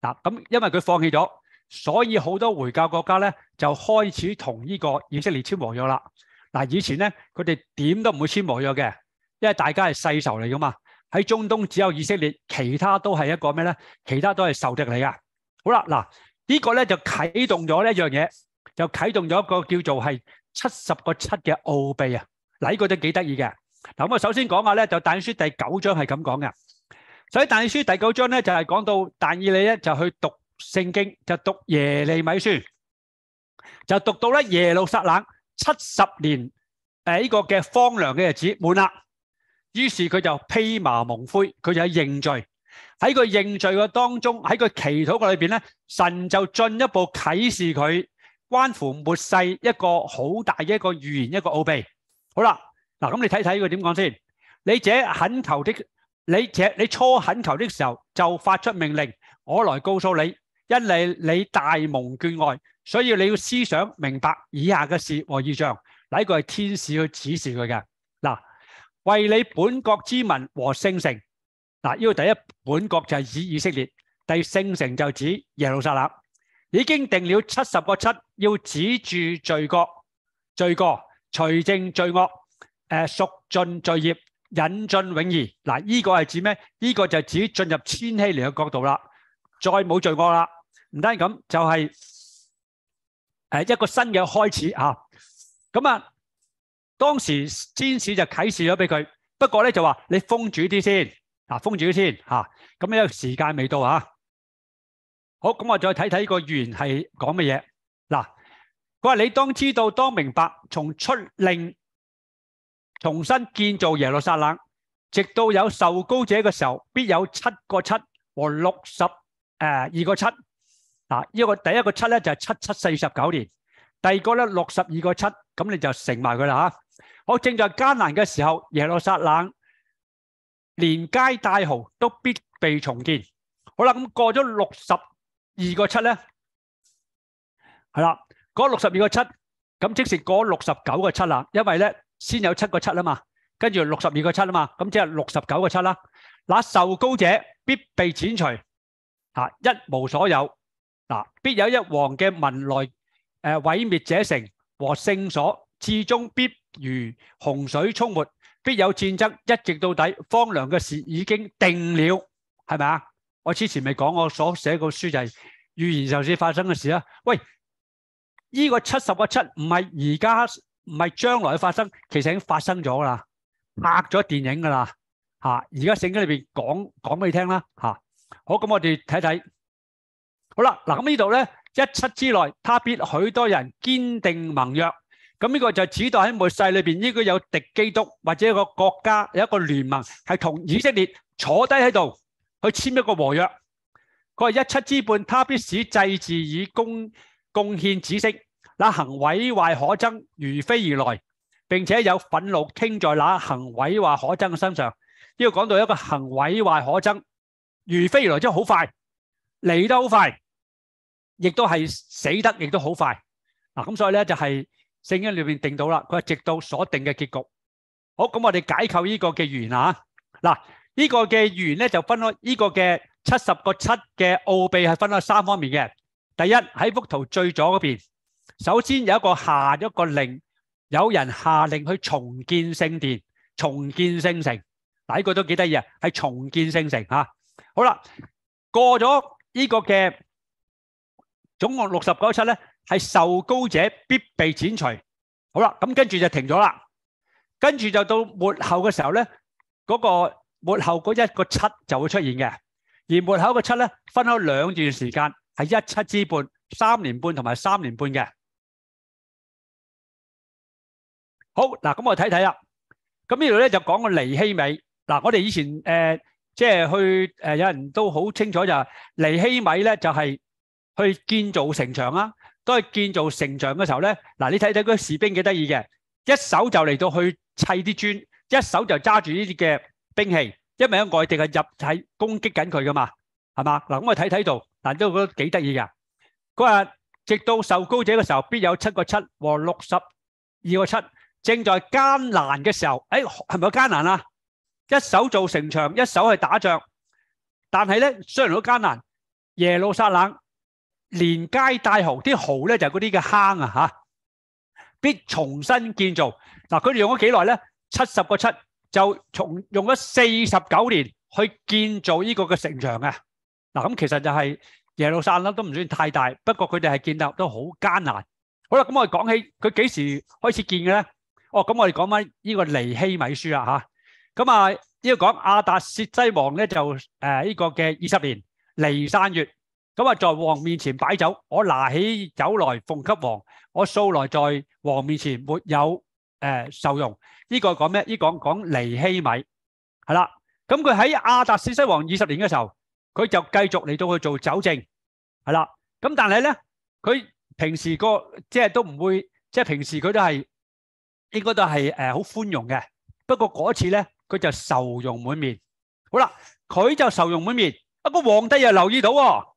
嗱咁，因為佢放棄咗，所以好多回教國家咧就開始同呢個以色列簽和約啦。嗱，以前咧佢哋點都唔會簽和約嘅，因為大家係世仇嚟噶嘛。喺中東只有以色列，其他都係一個咩咧？其他都係仇敵嚟噶。好啦，嗱。呢个咧就启动咗呢一样嘢，就启动咗一个叫做系七十个七嘅奥秘啊！呢个都几得意嘅。嗱，咁啊，首先讲下咧，就但以书第九章系咁讲嘅。所以但以书第九章咧就系讲到但以理咧就去读圣经，就读耶利米书，就读到咧耶路撒冷七十年诶呢个嘅荒凉嘅日子满啦，于是佢就披麻蒙灰，佢就喺认罪。喺佢认罪嘅当中，喺佢祈祷嘅里边咧，神就进一步启示佢关乎末世一个好大嘅一个预言一个奥秘。好啦，嗱咁你睇睇佢点讲先。你这恳求的，你这你初恳求的时候就发出命令，我来告诉你，因你你大蒙眷爱，所以你要思想明白以下嘅事和意象。呢个系天使去指示佢嘅。嗱，为你本国之民和圣城。嗱，呢个第一本国就系指以色列，第圣城就指耶路撒冷，已经定了七十个七，要指住罪国、罪过、除正罪恶，诶，赎尽罪孽，引进永义。嗱，呢个系指咩？呢个就指进入千禧年嘅角度啦，再冇罪恶啦，唔单系咁，就系诶一个新嘅开始吓。咁啊，当时天使就启示咗俾佢，不过咧就话你封住啲先。嗱，封住先吓，咁呢个时间未到吓。好，咁我再睇睇个原系讲乜嘢。嗱，佢话你当知道，当明白，从出令重新建造耶路撒冷，直到有受高者嘅时候，必有七个七和六十诶二个七。嗱，呢个第一个七咧就系七七四十九年，第二个咧六十二个七，咁你就成埋佢啦吓。好，正在艰难嘅时候，耶路撒冷。连街带号都必被重建。好啦，咁过咗六十二个七咧，系啦，嗰六十二个七，咁即是嗰六十九个七啦。因為咧，先有七個七啊嘛，跟住六十二個七啊嘛，咁即係六十九個七啦。嗱，受高者必被剪除，吓一無所有。嗱，必有一王嘅民来，诶毀滅者城和聖所，至終必如洪水沖沒。必有战争，一直到底，荒凉嘅事已经定了，系咪啊？我之前咪讲，我所写个书就系预言，就算发生嘅事啊。喂，呢个七十个七唔系而家，唔系将来发生，其实已经发生咗啦，拍咗电影噶啦。吓，而家圣经里边讲讲俾你听啦。吓，好，咁我哋睇睇。好啦，嗱，咁呢度咧一七之内，他必许多人坚定盟约。咁呢個就指代喺末世裏边應該有敵基督或者一個國家有一個聯盟係同以色列坐低喺度去簽一個和約。佢話一七之半，他必使祭祀以供贡獻紫色。那行毁壞可憎如非而來，並且有憤怒倾在那行毁壞可憎嘅身上。呢個講到一個行毁壞可憎如非而來，即係好快嚟得好快，亦都係死得亦都好快。嗱咁所以咧就係。圣经里面定到啦，佢系直到所定嘅结局。好，咁我哋解构呢个嘅圆啊。嗱，呢个嘅圆咧就分开呢个嘅七十个七嘅奥秘系分开三方面嘅。第一喺幅图最左嗰边，首先有一个下一个令，有人下令去重建圣殿、重建圣城。嗱，呢个都几得意啊，系重建圣城吓。好啦，过咗呢个嘅总共六十九七咧。系受高者必被剪除，好啦，咁跟住就停咗啦，跟住就到末后嘅时候咧，嗰个末后嗰一个七就会出现嘅，而末后嘅七咧分开两段时间，系一七之半三年半同埋三年半嘅。好嗱，咁我睇睇啦，咁呢度咧就讲个尼希米。嗱，我哋以前誒即係去誒有人都好清楚就係尼希米咧，就係去建造城墙啊。都系建造城墙嘅时候咧，嗱你睇睇嗰啲士兵几得意嘅，一手就嚟到去砌啲砖，一手就揸住呢啲嘅兵器，因为喺外地系入体攻击紧佢噶嘛，系嘛？嗱咁我睇睇度，嗱都觉得几得意噶。嗰日直到受高者嘅时候，必有七个七和六十二个七，正在艰难嘅时候，诶系咪艰难啊？一手做城墙，一手去打仗，但系咧虽然好艰难，耶路撒冷。连街带濠，啲濠咧就嗰啲嘅坑啊，吓必重新建造。嗱，佢哋用咗几耐咧？七十个七就从用咗四十九年去建造呢个嘅城墙啊。嗱，咁其实就系耶路撒冷都唔算太大，不过佢哋系建立都好艰难。好啦，咁我哋讲起佢几时开始建嘅咧？哦，咁我哋讲翻呢个尼希米书啦，吓咁啊，呢个讲亚达薛西王咧就诶呢个嘅二十年尼散月。咁啊，在王面前摆酒，我拿起酒来奉给王，我素来在王面前没有诶受用，呢个讲咩？呢讲讲尼希米系啦。咁佢喺阿达斯西王二十年嘅时候，佢就继续嚟到去做酒政系啦。咁但系咧，佢平时个即系都唔会，即系平时佢都系应该都系诶好宽容嘅。不过嗰次咧，佢就受用满面。好啦，佢就受用满面，一个皇帝又留意到。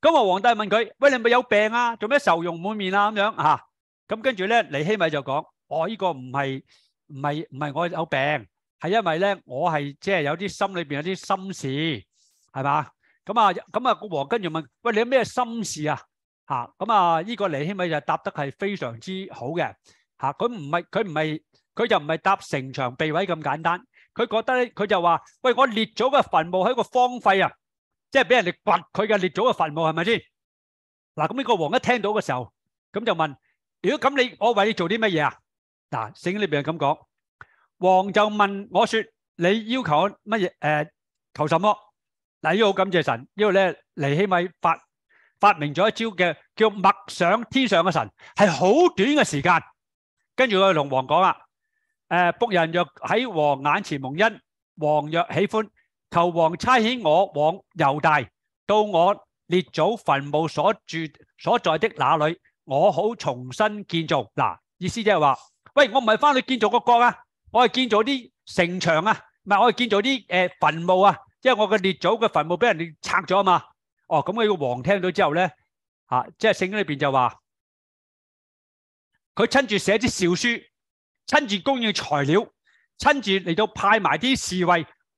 咁啊！皇帝问佢：，喂，你咪有病啊？做咩愁容满面啊？咁样吓，咁跟住咧，李希米就讲：，我呢个唔系唔系唔系我有病，系因为咧，我系即系有啲心里边有啲心事，系嘛？咁啊，咁啊，个黄跟住问：，喂，你有咩心事啊？吓，咁啊，呢个李希米就答得系非常之好嘅，吓，佢唔系佢唔系佢就唔系搭城墙避位咁简单，佢觉得咧，佢就话：，喂，我列咗个坟墓喺个荒废啊！即系俾人哋掘佢嘅列祖嘅坟墓系咪先？嗱咁呢个王一听到嘅时候，咁就问：如果咁你，我为你做啲乜嘢啊？嗱圣经里边系咁讲，王就问我说：你要求乜嘢？诶，求什么？嗱呢个好感谢神，呢为咧尼希米发发明咗一招嘅叫默想天上嘅神，系好短嘅时间。跟住我同龙王讲啦：诶，仆人若喺王眼前蒙恩，王若喜欢。求王差遣我往犹大，到我列祖坟墓所住所在的那里，我好重新建造。嗱，意思即系话，喂，我唔系翻去建造个国啊，我系建造啲城墙啊，唔系我系建造啲诶坟墓啊，即系我嘅列祖嘅坟墓俾人哋拆咗啊嘛。哦，咁佢个王听到之后咧，吓，即系圣经里边就话，佢亲自写啲诏书，亲自供应材料，亲自嚟到派埋啲侍卫。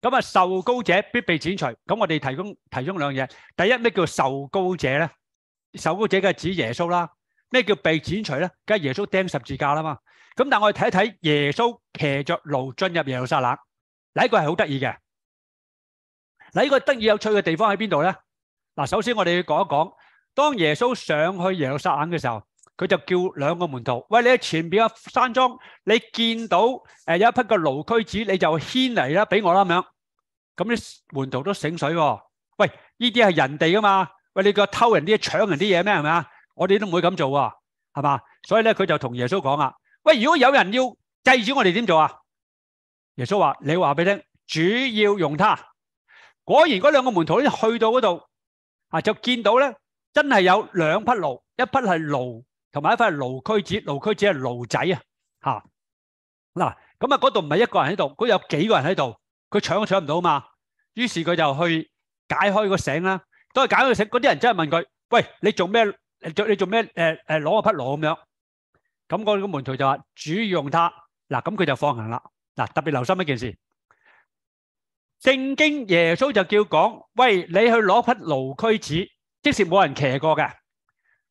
咁啊，受高者必被剪除。咁我哋提供提供两嘢。第一咩叫受高者咧？受高者嘅指耶稣啦。咩叫被剪除咧？梗系耶稣钉十字架啦嘛。咁但系我哋睇一睇耶稣骑着驴进入耶路撒冷。第一个系好得意嘅。嗱，呢个得意有趣嘅地方喺边度咧？嗱，首先我哋要讲一讲，当耶稣上去耶路撒冷嘅时候。佢就叫两个门徒，喂，你喺前边嘅山庄，你见到诶有一匹嘅奴区子，你就牵嚟啦，俾我啦，咁样。咁啲门徒都醒水喎，喂，呢啲系人哋噶嘛，喂，你个偷人啲搶抢人啲嘢咩？系咪啊？我哋都唔会咁做啊，系嘛？所以咧，佢就同耶稣讲啊，喂，如果有人要制止我哋点做啊？耶稣话：你话俾听，主要用他。果然嗰两个门徒咧去到嗰度，啊，就见到咧，真系有两匹驴，一匹系奴。同埋一块奴区纸，奴区纸系奴仔啊，吓嗱咁啊，嗰度唔系一个人喺度，佢有几个人喺度，佢抢都抢唔到嘛。于是佢就去解开个绳啦，都系解开个绳。嗰啲人真系问佢：，喂，你做咩？你做你做咩？诶诶，攞一匹奴咁样。咁我个门徒就话：主要用他嗱，咁佢就放行啦。嗱，特别留心一件事，圣经耶稣就叫讲：，喂，你去攞匹奴区纸，即时冇人骑过嘅。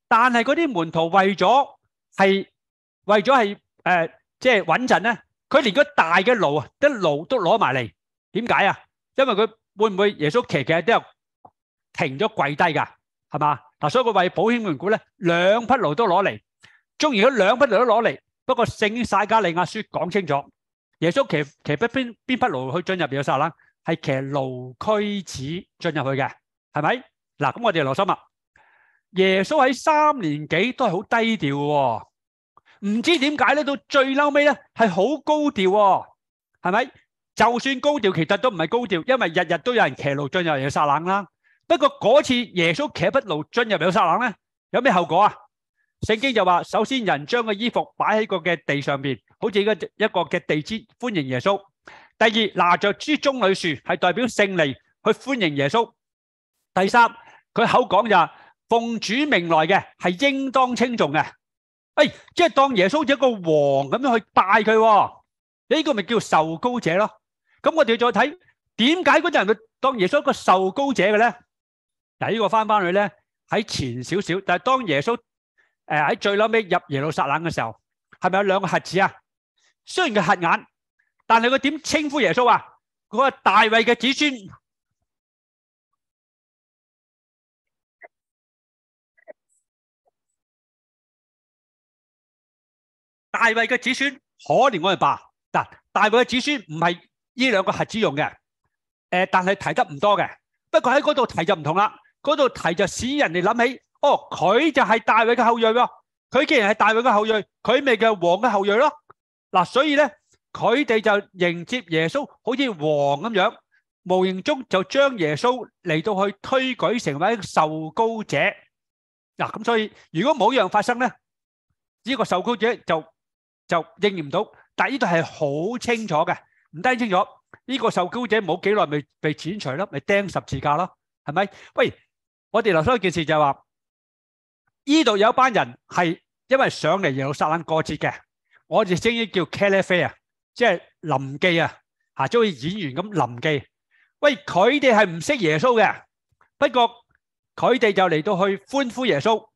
但系嗰啲門徒為咗係為咗係诶，即係稳陣咧，佢連個大嘅炉啊，啲炉都攞埋嚟。點解啊？因為佢會唔會耶穌騎騎啲停咗跪低噶，係嘛？嗱，所以佢為保险門股咧，兩匹炉都攞嚟，中意佢兩匹炉都攞嚟。不過圣晒加利亞書講清楚，耶穌騎骑不邊边匹炉去進入耶路撒冷，係騎驢驢驢子進入去嘅，係咪？嗱，咁我哋留心啦。耶稣喺三年几都系好低调嘅，唔知点解咧到最嬲尾咧系好高调，系咪？就算高调，其实都唔系高调，因为日日都有人骑路进入耶撒冷啦。不过嗰次耶稣骑匹路进入耶撒冷咧，有咩后果啊？圣经就话，首先人将个衣服摆喺个嘅地上边，好似一个一个嘅地支，欢迎耶稣。第二拿着枝棕榈树，系代表胜利去欢迎耶稣。第三佢口讲就。奉主命来嘅系应当称重嘅，诶，即系当耶稣一个王咁样去拜佢，呢个咪叫受高者咯？咁我哋再睇点解嗰阵人会当耶稣一个受高者嘅咧？嗱，呢个翻翻去咧喺前少少，但系当耶稣诶喺最嬲尾入耶路撒冷嘅时候，系咪有两个瞎子啊？虽然佢瞎眼，但系佢点称呼耶稣啊？佢话大卫嘅子孙。大卫嘅子孙可怜我哋吧嗱，大卫嘅子孙唔系呢两个核子用嘅，诶，但系提得唔多嘅。不过喺嗰度提就唔同啦，嗰度提就使人哋谂起，哦，佢就系大卫嘅后裔喎，佢既然系大卫嘅后裔，佢咪叫王嘅后裔咯。嗱，所以咧，佢哋就迎接耶稣好似王咁样，无形中就将耶稣嚟到去推举成为一个受高者。嗱，咁所以如果冇样发生咧，呢个受高者就。就應驗到，但呢度係好清楚嘅，唔單清楚呢個受高者冇幾耐，咪被剪除咯，咪釘十字架咯，係咪？喂，我哋留心一件事就係話，呢度有一班人係因為上嚟耶路撒冷過節嘅，我哋稱之叫卡 a 菲啊，即係臨記啊，嚇，好似演員咁臨記。喂，佢哋係唔識耶穌嘅，不過佢哋就嚟到去歡呼耶穌，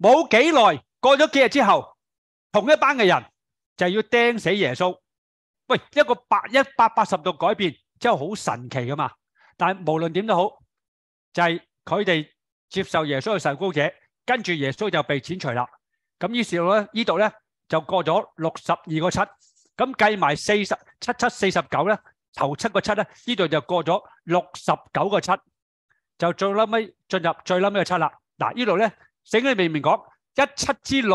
冇幾耐，過咗幾日之後，同一班嘅人。就系要钉死耶稣，喂一个百一百八十度改变，真系好神奇噶嘛！但系无论点都好，就系佢哋接受耶稣受膏者，跟住耶稣就被剪除啦。咁于是咧，呢度咧就过咗六十二个七，咁计埋四十七七四十九咧，头七个七咧，呢度就过咗六十九个七，就最嬲尾进入最嬲尾嘅七啦。嗱呢度咧，醒起未明讲一七之内。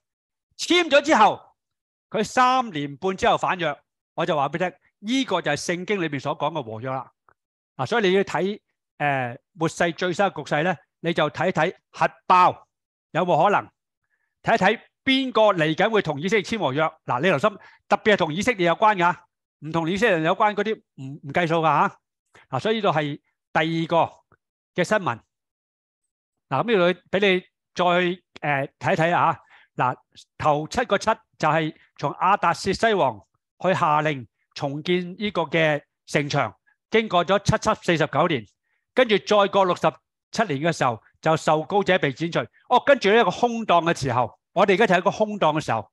签咗之后，佢三年半之后反约，我就话俾你听，呢个就系圣经里边所讲嘅和约啦。啊，所以你要睇诶末世最新嘅局势咧，你就睇一睇核爆有冇可能，睇一睇边个嚟紧会同以色列签和约。嗱，你留心特别系同以色列有关噶，唔同以色列有关嗰啲唔唔计数噶吓。嗱，所以呢度系第二个嘅新闻。嗱，咁呢度俾你再诶睇一睇啊。嗱，头七个七就系从阿达薛西王去下令重建呢个嘅城墙，经过咗七七四十九年，跟住再过六十七年嘅时候，就受高者被剪除。哦，跟住呢一个空档嘅时候，我哋而家就喺个空档嘅时候。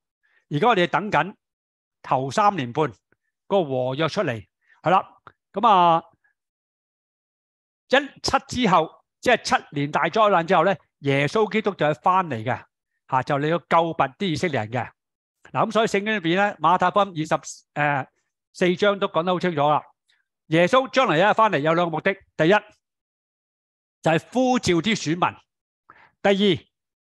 而家我哋等紧头三年半个和约出嚟，系啦，咁啊一七之后，即系七年大灾难之后咧，耶稣基督就系翻嚟嘅。下就你要救拔啲以色列人嘅嗱，咁所以圣经入边咧，马太福二十诶四章都讲得好清楚啦。耶稣将来一日翻嚟有两个目的，第一就系呼召啲选民，第二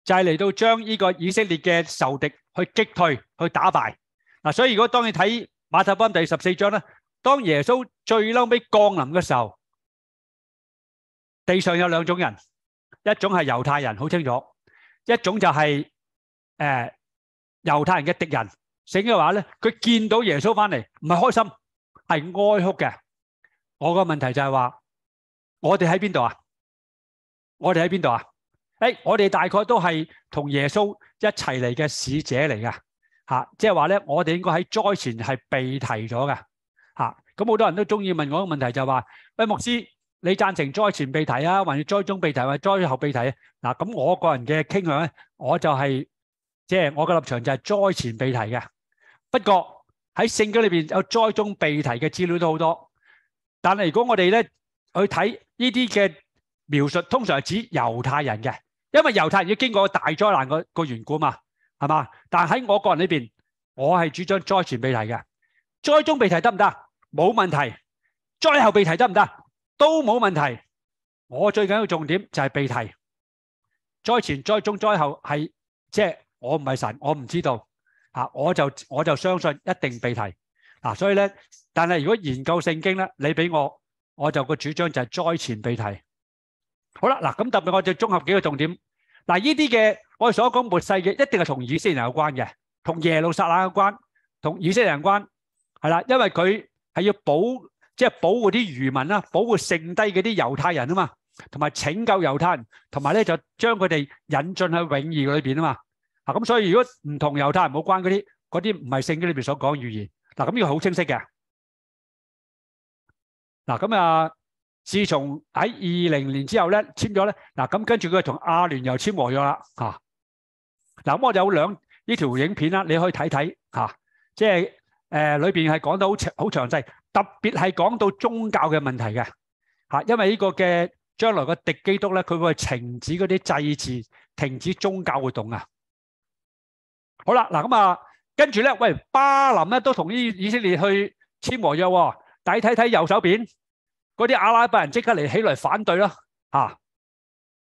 就系嚟到将呢个以色列嘅仇敌去击退、去打败嗱。所以如果当你睇马太福第十四章咧，当耶稣最嬲尾降临嘅时候，地上有两种人，一种系犹太人，好清楚，一种就系。诶，犹太人嘅敌人醒嘅话咧，佢见到耶稣翻嚟，唔系开心，系哀哭嘅。我个问题就系话，我哋喺边度啊？我哋喺边度啊？诶，我哋大概都系同耶稣一齐嚟嘅使者嚟噶吓，即系话咧，我哋应该喺灾前系被提咗嘅吓。咁好多人都中意问我个问题就话，喂牧师，你赞成灾前被提啊，还是灾中被提，或者灾后被提？嗱，咁我个人嘅倾向咧，我就系。即系我嘅立场就系灾前避题嘅，不过喺圣经里边有灾中避题嘅资料都好多，但系如果我哋咧去睇呢啲嘅描述，通常系指犹太人嘅，因为犹太人要经过大灾难个个缘故嘛，系嘛？但喺我个人里边，我系主张灾前避题嘅，灾中避题得唔得？冇问题，灾后避题得唔得？都冇问题。我最紧要重点就系避题，灾前、灾中、灾后系即系。我唔係神，我唔知道嚇。我就我就相信一定被提嗱，所以咧，但系如果研究聖經咧，你俾我，我就個主張就係災前被提好啦嗱。咁特別，我就綜合幾個重點嗱。呢啲嘅我哋所講末世嘅一定係同以色列人有關嘅，同耶路撒冷有關，同以色列人關係啦，因為佢係要保即係保護啲漁民啦，保護剩低嗰啲猶太人啊嘛，同埋拯救猶太人，同埋咧就將佢哋引進去永義裏邊啊嘛。嗱，咁所以如果唔同猶太人冇關嗰啲嗰啲唔係聖經裏面所講嘅語言。嗱，咁呢個好清晰嘅。嗱，咁啊，自從喺二零年之後咧簽咗咧，嗱，咁跟住佢同阿聯酋簽和咗啦嚇。嗱，咁我有兩呢條影片啦，你可以睇睇吓，即係诶裏边係講得好好詳細，特別係講到宗教嘅問題嘅嚇，因為呢個嘅將來嘅敵基督咧，佢會停止嗰啲祭祀，停止宗教活動啊。好啦，嗱咁啊，跟住咧，喂巴林咧都同意以色列去簽和約喎，底睇睇右手邊嗰啲阿拉伯人即刻嚟起嚟反對啦，嚇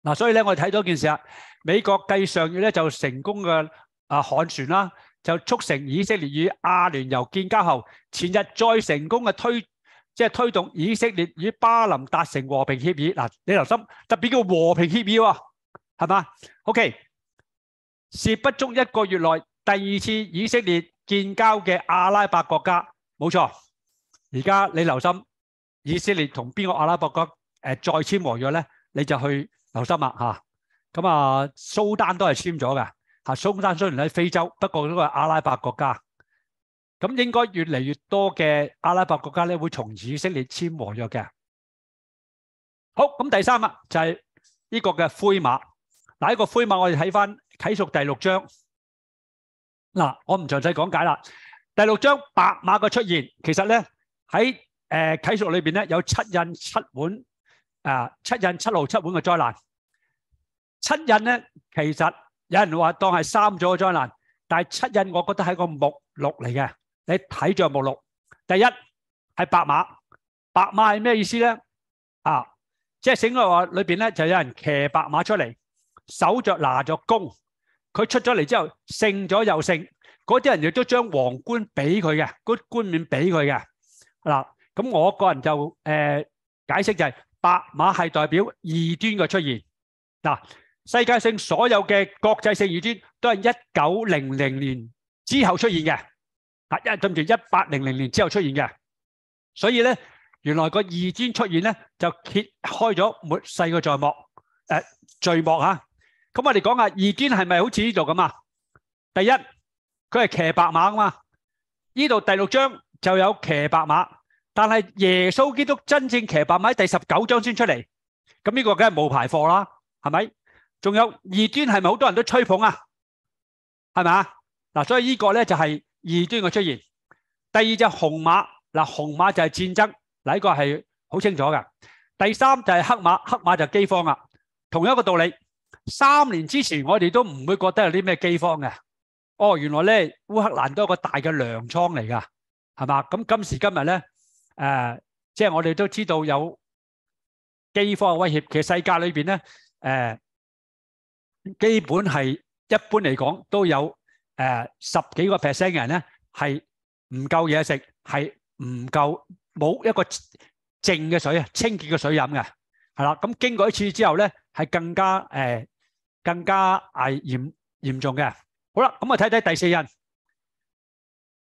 嗱，所以咧我哋睇到件事啊，美國繼上月咧就成功嘅啊寒船啦，就促成以色列與阿聯酋建交後，前日再成功嘅推即係推動以色列與巴林達成和平協議嗱，你留心特別叫和平協議喎，係嘛？OK，事不足一個月內。第二次以色列建交嘅阿拉伯国家，冇错。而家你留心，以色列同边个阿拉伯国诶再签和约咧？你就去留心啦吓。咁啊，苏丹都系签咗嘅吓。苏丹虽然喺非洲，不过都系阿拉伯国家，咁应该越嚟越多嘅阿拉伯国家咧会从以色列签和约嘅。好，咁第三啊就系呢个嘅灰马。嗱，一个灰马？我哋睇翻启述第六章。嗱，我唔详细讲解啦。第六章白马嘅出现，其实咧喺诶启述里边咧有七印七碗啊，七印七路七碗嘅灾难。七印咧其实有人话当系三组嘅灾难，但系七印我觉得系个目录嚟嘅。你睇象目录，第一系白马，白马系咩意思咧？啊，即系醒开话里边咧就有人骑白马出嚟，手着拿着弓。佢出咗嚟之后胜咗又胜，嗰啲人亦都将皇冠俾佢嘅，嗰冠冕俾佢嘅。嗱，咁我个人就诶解释就系白马系代表二端嘅出现。嗱，世界性所有嘅国际性二端都系一九零零年之后出现嘅，啊一对唔住一八零零年之后出现嘅。所以咧，原来个二端出现咧就揭开咗末世嘅序幕诶序幕吓。咁我哋讲下二端系咪好似呢度咁啊？第一，佢系骑白马啊嘛，呢度第六章就有骑白马，但系耶稣基督真正骑白马喺第十九章先出嚟，咁呢个梗系冇牌货啦，系咪？仲有二端系咪好多人都吹捧啊？系咪啊？嗱，所以呢个咧就系二端嘅出现。第二只红马，嗱红马就系战争，嗱呢个系好清楚嘅。第三就系黑马，黑马就系饥荒啊，同样一个道理。三年之前，我哋都唔會覺得有啲咩饥荒嘅。哦，原來咧，烏克蘭都係個大嘅糧倉嚟㗎，係嘛？咁今時今日咧，誒，即係我哋都知道有饥荒嘅威脅。其實世界裏边咧，誒，基本係一般嚟講都有誒十幾個 percent 嘅人咧係唔夠嘢食，係唔夠冇一個淨嘅水啊，清潔嘅水飲嘅係啦。咁經過一次之後咧，係更加誒。更加危严严重嘅。好啦，咁我睇睇第四印。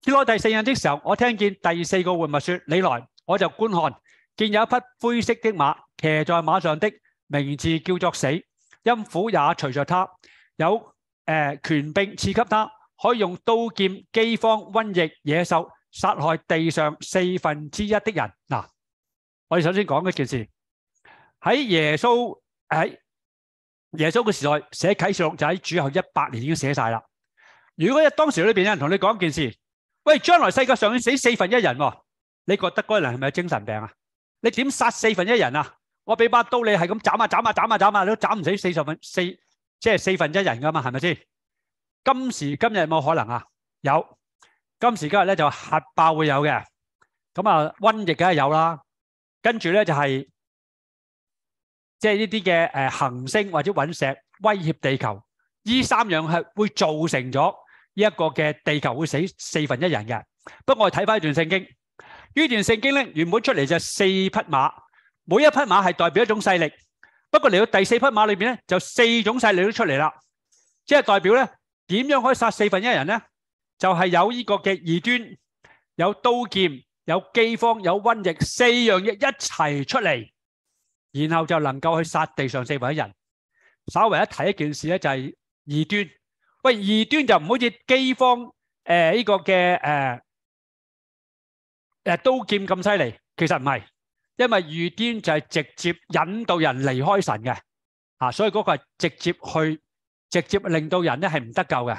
接到第四印的时候，我听见第四个活物说：你来，我就观看，见有一匹灰色的马，骑在马上的名字叫做死，阴府也随着他，有诶权柄赐给他，可以用刀剑、饥荒、瘟疫、野兽杀害地上四分之一的人。嗱，我哋首先讲一件事，喺耶稣喺。耶稣嘅时代写启示录就喺主后一百年已经写晒啦。如果当时里边有人同你讲一件事，喂，将来世界上要死四分一人，你觉得嗰人系咪有精神病啊？你点杀四分一人啊？我俾把刀你系咁斩啊斩啊斩啊斩啊，都斩唔死四十分四，即系四分一人噶嘛？系咪先？今时今日有冇可能啊？有，今时今日咧就核爆会有嘅，咁啊，瘟疫梗系有啦，跟住咧就系。即系呢啲嘅诶行星或者陨石威胁地球，呢三样系会造成咗呢一个嘅地球会死四分一人嘅。不过我睇翻一段圣经，呢段圣经咧原本出嚟就四匹马，每一匹马系代表一种势力。不过嚟到第四匹马里边咧，就四种势力都出嚟啦，即系代表咧点样可以杀四分一人咧？就系有呢个嘅异端，有刀剑，有饥荒，有瘟疫，四样嘢一齐出嚟。然后就能够去杀地上四一人。稍微一提一件事咧，就系异端。喂，异端就唔好似饥荒诶呢个嘅诶诶刀剑咁犀利。其实唔系，因为异端就系直接引导人离开神嘅吓，所以嗰个系直接去直接令到人咧系唔得救嘅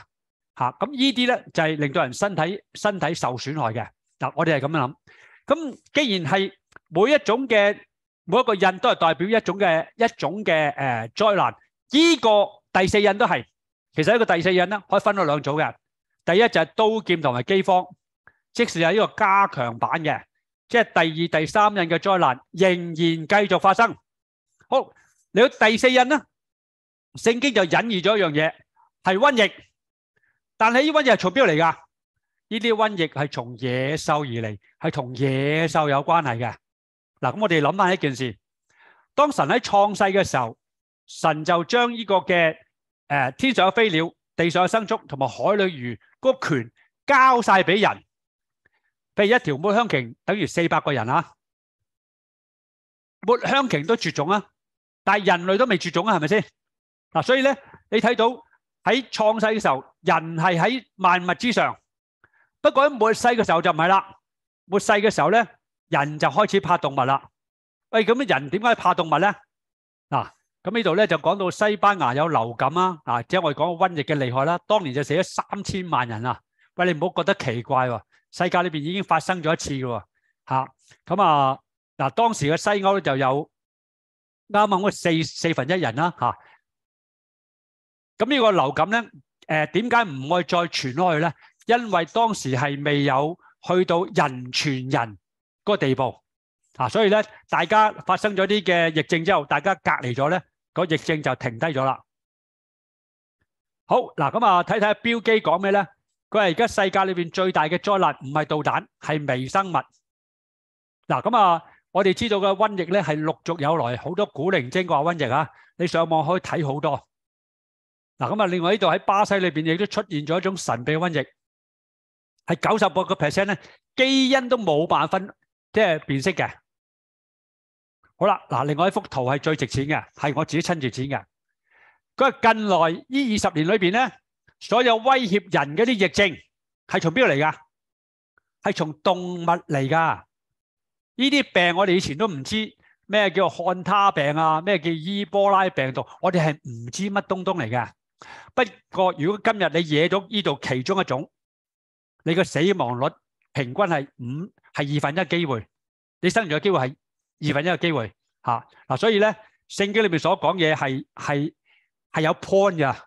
吓。咁呢啲咧就系令到人身体身体受损害嘅。嗱，我哋系咁样谂。咁既然系每一种嘅。每一个印都系代表一种嘅一种嘅诶灾难，呢个第四印都系其实一个第四印咧可以分到两组嘅。第一就系刀剑同埋饥荒，即使系呢个加强版嘅，即系第二、第三印嘅灾难仍然继续发生。好，你第四印呢？圣经就隐喻咗一样嘢，系瘟疫，但系呢瘟疫系代表嚟噶，呢啲瘟疫系从野兽而嚟，系同野兽有关系嘅。嗱，咁我哋谂翻一件事，当神喺创世嘅时候，神就将呢个嘅诶天上嘅飞鸟、地上嘅生畜同埋海里鱼个权交晒俾人。譬如一条抹香鲸等于四百个人啊，抹香鲸都绝种啊，但系人类都未绝种啊，系咪先？嗱，所以咧，你睇到喺创世嘅时候，人系喺万物之上。不过喺末世嘅时候就唔系啦，末世嘅时候咧。人就開始怕動物啦。喂，咁人點解怕動物咧？嗱，咁呢度咧就講到西班牙有流感啦。啊，即係我哋講瘟疫嘅厲害啦。當年就死咗三千萬人啊。喂，你唔好覺得奇怪喎。世界裏边已經發生咗一次嘅喎咁啊嗱，當時嘅西歐咧就有啱啱嗰四四分一人啦吓。咁呢個流感咧，誒點解唔会再傳开去咧？因為當時係未有去到人傳人。个個地步啊，所以咧大家發生咗啲嘅疫症之後，大家隔離咗咧，個疫症就停低咗啦。好嗱，咁啊睇睇啊標基講咩咧？佢系而家世界裏边最大嘅災難唔係導彈，係微生物。嗱咁啊，我哋知道嘅瘟疫咧係陸續有來，好多古靈精怪瘟疫啊！你上網可以睇好多。嗱咁啊，另外呢度喺巴西裏边亦都出現咗一種神秘瘟疫，係九十八個 percent 咧，基因都冇辦法。即系变色嘅，好啦，嗱，另外一幅图系最值钱嘅，系我自己亲住钱嘅。佢近来呢二十年里边咧，所有威胁人嗰啲疫症，系从边度嚟噶？系从动物嚟噶？呢啲病我哋以前都唔知咩叫汉他病啊，咩叫伊波拉病毒，我哋系唔知乜东东嚟嘅。不过如果今日你惹咗呢度其中一种，你个死亡率平均系五。系二分一机会，你生完嘅机会系二分一嘅机会吓嗱，所以咧圣经里面所讲嘢系系系有 point 噶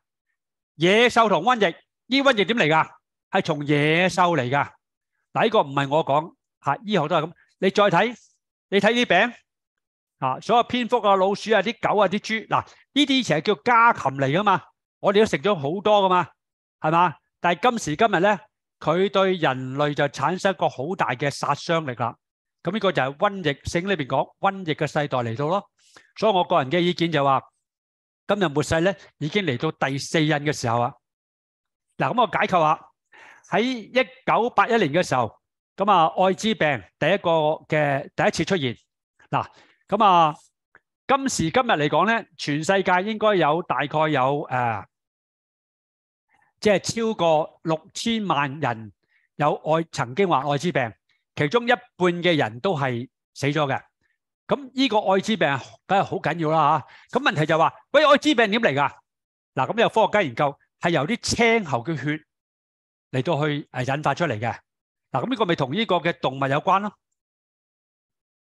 野兽同瘟疫，呢瘟疫点嚟噶？系从野兽嚟噶，第一个唔系我讲吓，医学都系咁。你再睇你睇啲饼啊，所有蝙蝠啊、老鼠啊、啲狗啊、啲猪嗱，呢啲以前系叫家禽嚟噶嘛，我哋都食咗好多噶嘛，系嘛？但系今时今日咧。佢对人类就产生一个好大嘅杀伤力啦，咁呢个就系瘟疫性里边讲瘟疫嘅世代嚟到咯。所以我个人嘅意见就话，今日末世咧已经嚟到第四印嘅时候啊。嗱，咁我解构下喺一九八一年嘅时候，咁啊，艾滋病第一个嘅第一次出现。嗱，咁啊，今时今日嚟讲咧，全世界应该有大概有诶。即系超过六千万人有爱曾经患艾滋病，其中一半嘅人都系死咗嘅。咁呢个艾滋病梗系好紧要啦吓。咁问题就话，喂，艾滋病点嚟噶？嗱，咁有科学家研究系由啲青喉嘅血嚟到去诶引发出嚟嘅。嗱，咁呢个咪同呢个嘅动物有关咯。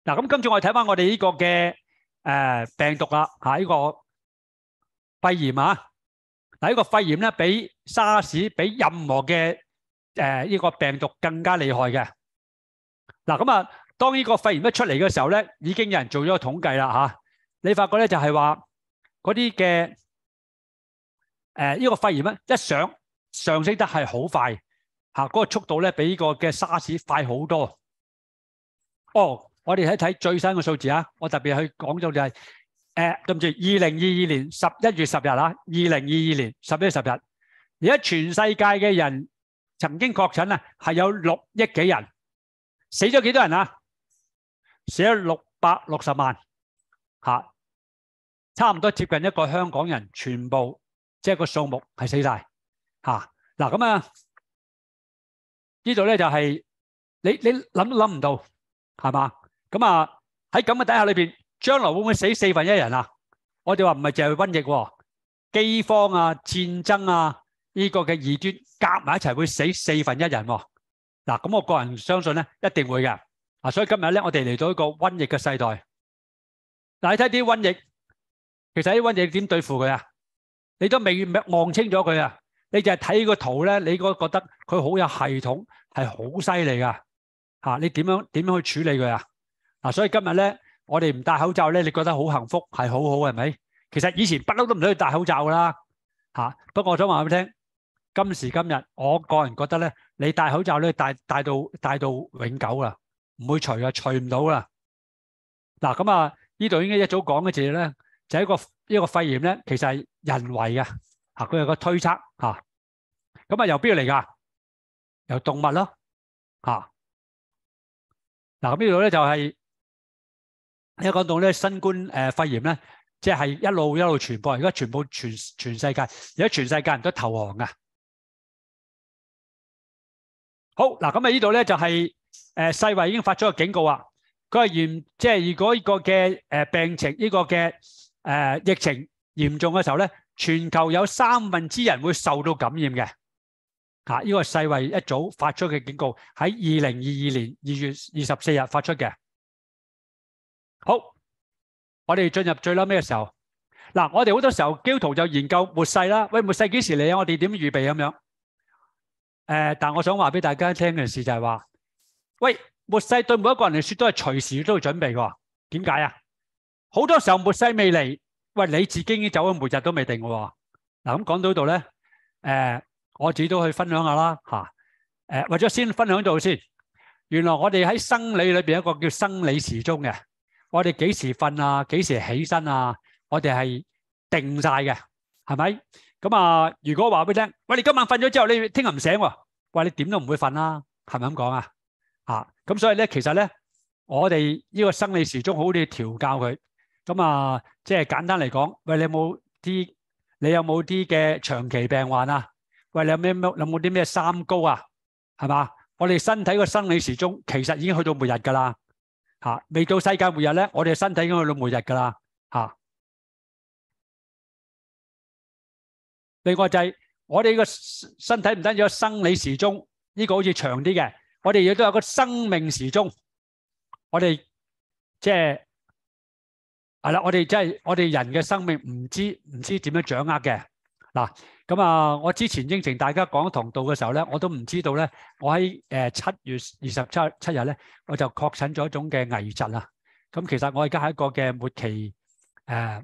嗱，咁今次我哋睇翻我哋呢个嘅诶病毒啦吓，呢个肺炎啊，嗱，呢个肺炎咧比。沙士比任何嘅誒呢個病毒更加厲害嘅。嗱咁啊，當呢個肺炎一出嚟嘅時候咧，已經有人做咗個統計啦嚇。你發覺咧就係話嗰啲嘅誒呢個肺炎一上上升得係好快嚇，嗰個速度咧比呢個嘅沙士快好多。哦，我哋睇睇最新嘅數字啊！我特別去講咗就係誒對唔住，二零二二年十一月十日啊，二零二二年十一月十日。而家全世界嘅人曾经确诊啊，系有六亿几人，死咗几多人啊？死咗六百六十万，吓，差唔多接近一个香港人，全部即系个数目系死晒，吓嗱咁啊！呢度咧就系你你谂都谂唔到，系嘛？咁啊喺咁嘅底下里边，将来会唔会死四分一人啊？我哋话唔系净系瘟疫，饥荒啊、战争啊。呢个嘅二端夹埋一齐会死四分一人，嗱咁我个人相信咧，一定会嘅。啊，所以今日咧，我哋嚟到一个瘟疫嘅世代。嗱，你睇啲瘟疫，其实啲瘟疫点对付佢啊？你都未望清咗佢啊？你就系睇个图咧，你个觉得佢好有系统，系好犀利噶吓。你点样点样去处理佢啊？嗱，所以今日咧，我哋唔戴口罩咧，你觉得好幸福系好好系咪？其实以前不嬲都唔使戴口罩噶啦吓。不过我想话俾你听。今时今日，我个人觉得咧，你戴口罩咧，戴戴到戴到永久啦，唔会除噶，除唔到啦。嗱，咁啊，呢度应该一早讲嘅字咧，就系一个一个肺炎咧，其实系人为嘅，吓，佢有个推测吓。咁啊，由边度嚟噶？由动物咯，吓。嗱，咁呢度咧就系一讲到咧新冠诶肺炎咧，即系一路一路传播，而家全部全全世界，而家全世界人都投降噶。好嗱，咁啊呢度咧就系诶世卫已经发咗个警告啊，佢系严即系如果呢个嘅诶病情呢个嘅诶疫情严重嘅时候咧，全球有三分之人会受到感染嘅。吓，呢个系世卫一早发出嘅警告，喺二零二二年二月二十四日发出嘅。好，我哋进入最嬲尾嘅时候。嗱，我哋好多时候基图徒就研究末世啦。喂，末世几时嚟啊？我哋点预备咁样？诶，但系我想话俾大家听嘅事就系话，喂，末世对每一个人嚟说都系随时都要准备嘅。点解啊？好多时候末世未嚟，喂，你自己經走咗末日都未定嘅。嗱，咁讲到呢度咧，诶，我自己都去分享下啦，吓，诶，或者先分享到先。原来我哋喺生理里边一个叫生理时钟嘅，我哋几时瞓啊？几时起身啊？我哋系定晒嘅，系咪？咁啊，如果话俾你听，喂，你今晚瞓咗之后，你听日唔醒喎，喂，你点都唔会瞓啦，系咪咁讲啊？吓，咁所以咧，其实咧，我哋呢个生理时钟，好好调教佢。咁啊，即系简单嚟讲，喂，你有冇啲？你有冇啲嘅长期病患啊？喂，你有咩有冇啲咩三高啊？系嘛，我哋身体个生理时钟其实已经去到末日噶啦，吓，未到世界末日咧，我哋身体已经去到末日噶啦，吓。另外就系我哋呢个身体唔单止有生理时钟，呢个好似长啲嘅，我哋亦都有个生命时钟。我哋即系系啦，我哋即系我哋人嘅生命唔知唔知点样掌握嘅。嗱，咁啊，我之前应承大家讲同道嘅时候咧，我都唔知道咧，我喺诶七月二十七七日咧，我就确诊咗一种嘅危疾啦。咁其实我而家系一个嘅末期诶。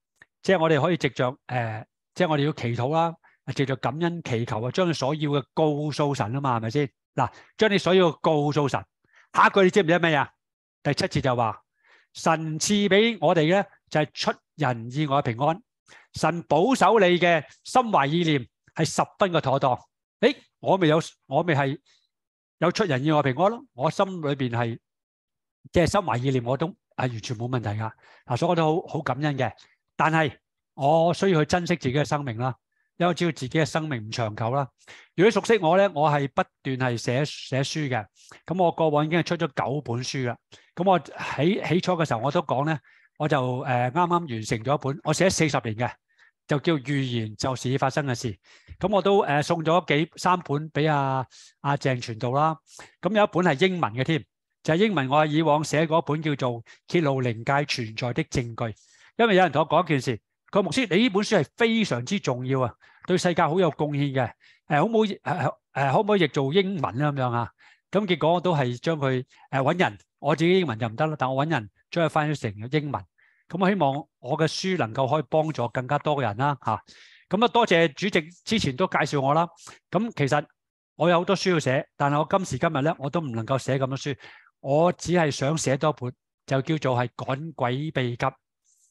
即系我哋可以藉着诶，即系我哋要祈祷啦，藉着感恩祈求啊，将你所要嘅告诉神啊嘛，系咪先？嗱，将你所要告诉神。下一句你知唔知咩啊？第七节就话神赐俾我哋咧，就系出人意外平安，神保守你嘅心怀意念系十分嘅妥当。诶，我咪有，我咪系有出人意外平安咯，我心里边系即系心怀意念，我都系完全冇问题噶，啊，所以我都好好感恩嘅。但系我需要去珍惜自己嘅生命啦，因為知道自己嘅生命唔長久啦。如果熟悉我咧，我係不斷係寫写書嘅。咁我過往已經出咗九本書啦。咁我喺起初嘅時候我都講咧，我就诶啱啱完成咗一本，我寫四十年嘅，就叫預言就是发發生嘅事。咁我都誒送咗幾三本俾阿阿鄭傳道啦。咁有一本係英文嘅添，就係英文我以往寫嗰本叫做揭露靈界存在的證據。因為有人同我講一件事，佢牧師，你呢本書係非常之重要啊，對世界好有貢獻嘅，誒，可唔可以诶、可唔可以译做英文咧？咁樣啊？咁結果我都係將佢诶揾人，我自己英文就唔得啦，但我揾人將佢翻译成英文。咁我希望我嘅書能夠可以幫助更加多嘅人啦嚇。咁啊，多謝主席之前都介紹我啦。咁其實我有好多書要寫，但系我今時今日咧，我都唔能夠寫咁多書。我只係想寫多本，就叫做係趕鬼避急。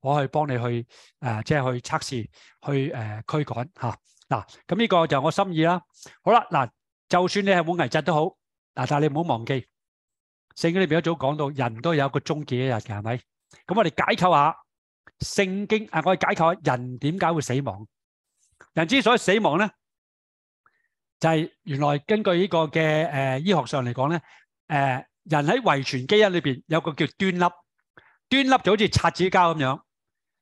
我去帮你去诶，即系去测试，去诶驱赶吓。嗱，咁呢个就我心意啦。好啦，嗱，就算你系冇危疾都好，嗱，但系你唔好忘记，圣经里边一早讲到人都有一个终结一日嘅，系咪？咁我哋解构下圣经，啊，我哋解构下人点解会死亡？人之所以死亡咧，就系原来根据呢个嘅诶医学上嚟讲咧，诶人喺遗传基因里边有个叫端粒，端粒就好似擦纸胶咁样。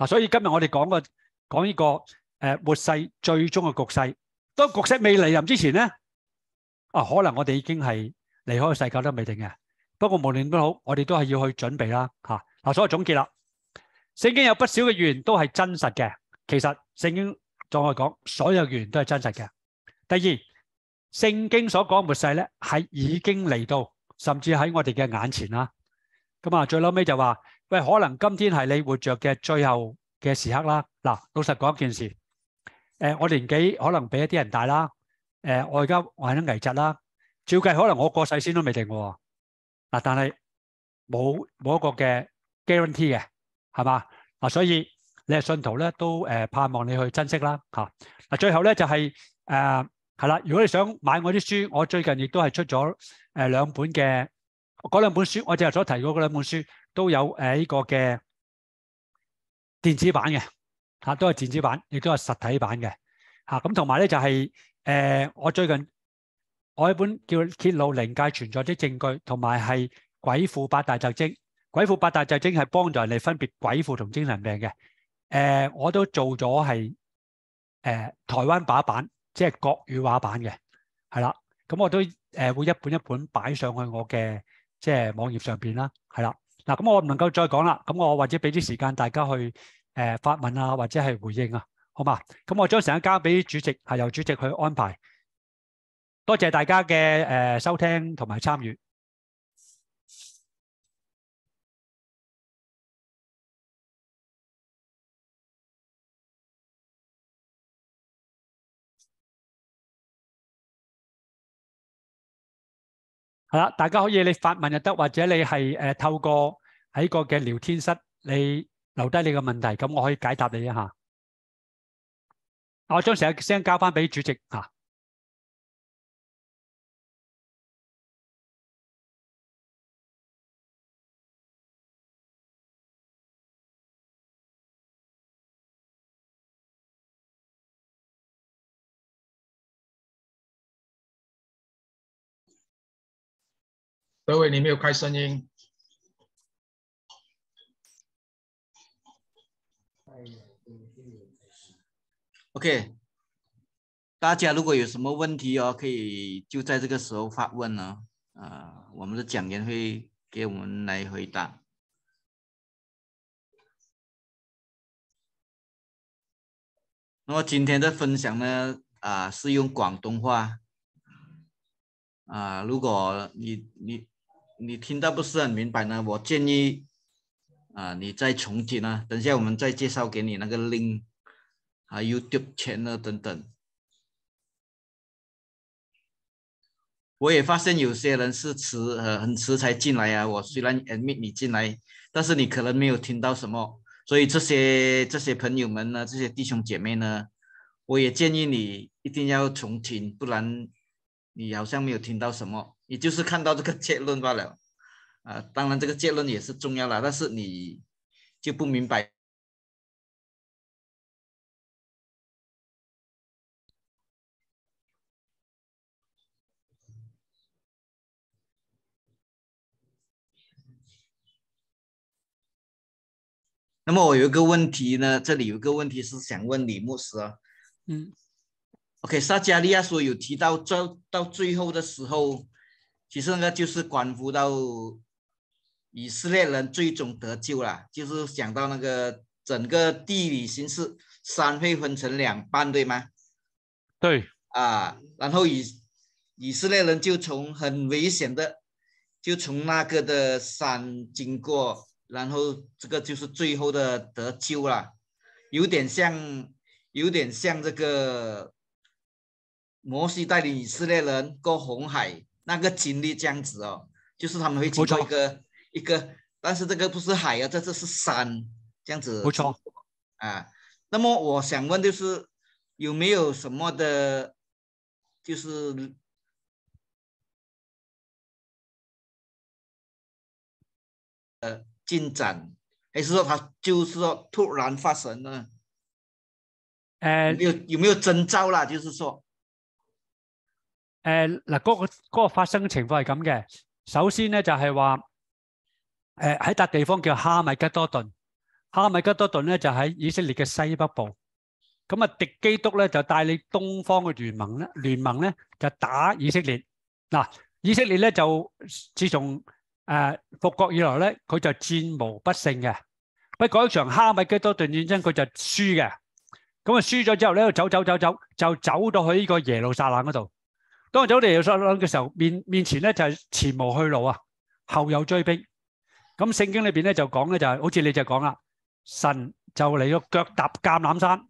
嗱，所以今日我哋讲个讲呢个诶末世最终嘅局势，当局势未嚟临之前咧，啊，可能我哋已经系离开世界都未定嘅。不过无论都好，我哋都系要去准备啦。吓，嗱，所以总结啦，圣经有不少嘅预言都系真实嘅。其实圣经再我讲，所有预言都系真实嘅。第二，圣经所讲末世咧系已经嚟到，甚至喺我哋嘅眼前啦。咁啊，最嬲尾就话。喂，可能今天系你活着嘅最后嘅时刻啦。嗱，老实讲一件事，诶，我年纪可能比一啲人大啦。诶，我而家我系危疾啦，照计可能我过世先都未定。嗱，但系冇冇一个嘅 guarantee 嘅，系嘛？嗱，所以你系信徒咧，都诶盼望你去珍惜啦。吓，嗱，最后咧就系诶系啦。如果你想买我啲书，我最近亦都系出咗诶两本嘅嗰两本书，我正日所提嗰两本书。都有誒呢個嘅電子版嘅嚇，都係電子版，亦都係實體版嘅嚇。咁同埋咧就係誒，我最近我一本叫《揭露靈界存在的證據》，同埋係《鬼父八大特徵》。鬼父八大特徵係幫助人哋分別鬼父同精神病嘅。誒，我都做咗係誒台灣版，即係國語話版嘅，係啦。咁我都誒會一本一本擺上去我嘅即係網頁上邊啦，係啦。嗱，咁我唔能夠再講啦。咁我或者俾啲時間大家去誒發问啊，或者係回應啊，好嘛？咁我將時間交俾主席，係由主席去安排。多謝大家嘅誒收聽同埋參與。系啦，大家可以你發问又得，或者你係誒透過。喺个嘅聊天室，你留低你嘅问题，咁我可以解答你一下。我将成个声交翻俾主席吓。各位，你没有开声音。OK，大家如果有什么问题哦，可以就在这个时候发问呢，啊，我们的讲员会给我们来回答。那么今天的分享呢，啊，是用广东话，啊，如果你你你听到不是很明白呢，我建议啊，你再重听呢，等下我们再介绍给你那个令。啊，有丢钱了等等，我也发现有些人是迟呃很迟才进来啊。我虽然 admit 你进来，但是你可能没有听到什么，所以这些这些朋友们呢，这些弟兄姐妹呢，我也建议你一定要重听，不然你好像没有听到什么，也就是看到这个结论罢了。啊，当然这个结论也是重要了，但是你就不明白。那么我有一个问题呢，这里有一个问题是想问李牧师啊，嗯，OK，撒加利亚说有提到到到最后的时候，其实那个就是关乎到以色列人最终得救了，就是讲到那个整个地理形势山会分成两半，对吗？对啊，然后以以色列人就从很危险的，就从那个的山经过。然后这个就是最后的得救啦，有点像，有点像这个摩西带领以色列人过红海那个经历这样子哦，就是他们会经过一个一个，但是这个不是海啊，这这是山这样子。没错。啊，那么我想问就是有没有什么的，就是呃。进展，还是说佢就是说突然发生呢？诶，有有没有征兆啦？就是说，诶嗱，嗰个嗰个发生情况系咁嘅。首先咧就系话，诶喺笪地方叫哈米吉多顿，哈米吉多顿咧就喺以色列嘅西北部。咁啊，敌基督咧就带领东方嘅联盟咧，联盟咧就打以色列。嗱，以色列咧就自从诶，复国以来咧，佢就战无不胜嘅。不过有一场哈密基多顿战争，佢就输嘅。咁啊，输咗之后咧，走走走走，就走到去呢个耶路撒冷嗰度。当佢走到耶路撒冷嘅时候，面面前咧就前无去路啊，后有追兵。咁圣经里边咧就讲咧，就系好似你就讲啦，神就嚟到脚踏橄欖山，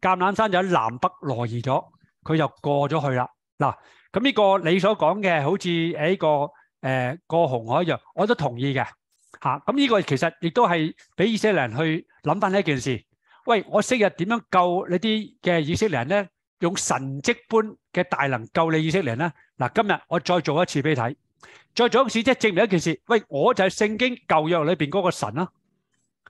橄欖山就喺南北挪移咗，佢就过咗去啦。嗱，咁呢个你所讲嘅，好似喺個。个。誒過紅海入，我都同意嘅嚇。咁呢個其實亦都係俾以色列人去諗翻呢一件事。喂，我昔日點樣救你啲嘅以色列人咧？用神迹般嘅大能救你以色列人咧？嗱，今日我再做一次俾你睇，再做一次即系證明一件事。喂，我就係聖經旧約裏边嗰個神啦，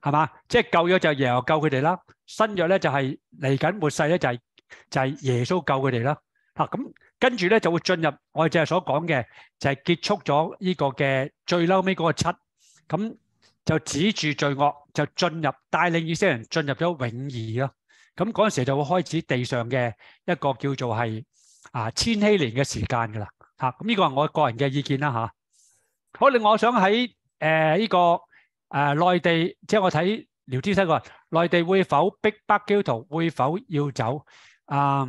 係嘛？即系旧約就耶和救佢哋啦，新約咧就係嚟緊末世咧就係就係耶穌救佢哋啦。啊咁。跟住咧就會進入我哋就係所講嘅，就係結束咗呢個嘅最嬲尾嗰個七，咁就止住罪惡，就進入帶領以色列人進入咗永義咯。咁嗰陣時就會開始地上嘅一個叫做係啊千禧年嘅時間噶啦。嚇，咁呢個係我個人嘅意見啦。嚇，好，外我想喺誒呢個誒內地，即係我睇聊天室嗰個內地會否逼北教徒，會否要走啊？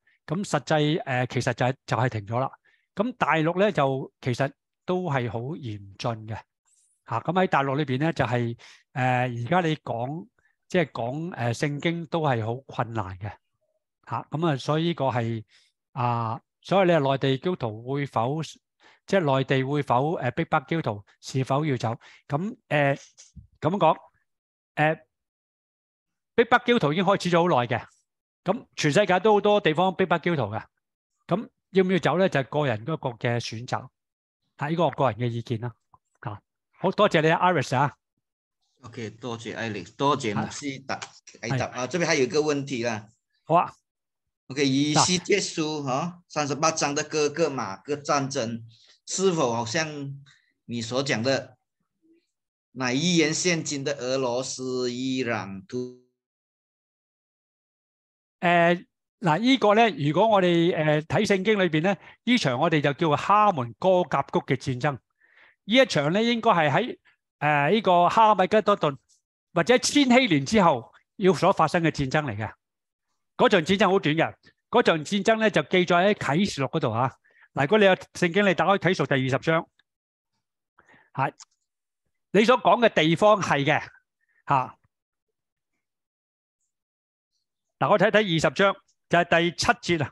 咁實際誒其實就係就係停咗啦。咁大陸咧就其實都係好嚴峻嘅嚇。咁喺大陸裏邊咧就係誒而家你講即係講誒聖經都係好困難嘅嚇。咁啊，所以呢個係啊，所以你話內地基督徒會否即係內地會否誒逼迫基督徒，是否要走？咁誒咁講誒逼迫基督徒已經開始咗好耐嘅。咁全世界都好多地方迫不焦图嘅，咁要唔要走咧就系个人嗰个嘅选择，系呢个个人嘅意见啦。啊，好多谢你啊，Iris 啊。O.K. 多谢 Alex，多谢穆斯达艾达。啊，这边还有一个问题啦。好啊。O.K. 以斯结书啊，三十八章的哥哥马哥战争，是否好像你所讲的，乃依然现今的俄罗斯伊朗、突？诶，嗱呢个咧，如果我哋诶睇圣经里边咧，呢场我哋就叫哈门哥甲谷嘅战争。呢一场咧，应该系喺诶呢个哈米吉多顿或者千禧年之后要所发生嘅战争嚟嘅。嗰场战争好短嘅，嗰场战争咧就记载喺启示录嗰度吓。嗱，如果你有圣经，你打开啟熟第二十章，系你所讲嘅地方系嘅吓。嗱，我睇睇二十章就系第七节啊，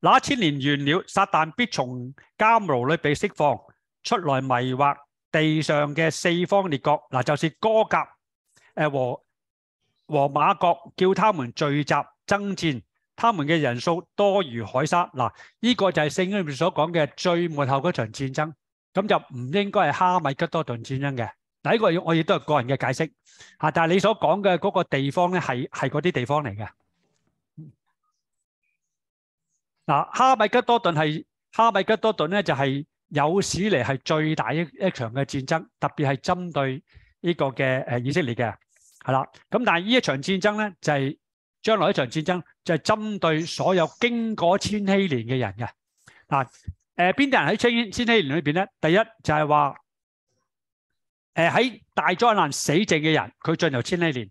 那千年完了，撒旦必从监牢里被释放出来，迷惑地上嘅四方列国。嗱，就是哥甲诶和和马国，叫他们聚集争战，他们嘅人数多如海沙。嗱，呢个就系圣经里面所讲嘅最末后嗰场战争。咁就唔应该系哈米吉多顿战争嘅。第一個我亦都係個人嘅解釋嚇，但係你所講嘅嗰個地方咧係係嗰啲地方嚟嘅。嗱，哈米吉多頓係哈米吉多頓咧，就係有史嚟係最大一一場嘅戰爭，特別係針對呢個嘅誒以色列嘅，係啦。咁但係呢一場戰爭咧就係將來一場戰爭就係針對所有經過千禧年嘅人嘅嗱誒邊啲人喺千千禧年裏邊咧？第一就係話。诶，喺大灾难死净嘅人，佢进入千禧年。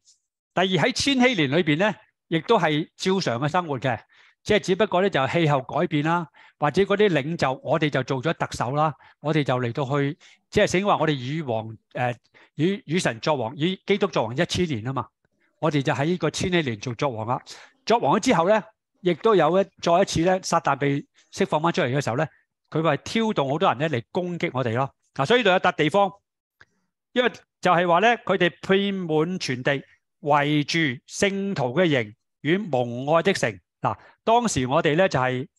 第二喺千禧年里边咧，亦都系照常嘅生活嘅，即系只不过咧就气候改变啦，或者嗰啲领袖，我哋就做咗特首啦，我哋就嚟到去，即系醒话我哋与王诶与与神作王，与基督作王一千年啊嘛。我哋就喺呢个千禧年做作王啦。作王咗之后咧，亦都有一再一次咧，撒旦被释放翻出嚟嘅时候咧，佢咪挑动好多人咧嚟攻击我哋咯。嗱，所以就有笪地方。因为就系话咧，佢哋遍满全地，围住圣徒嘅营与蒙爱的城。嗱，当时我哋咧就系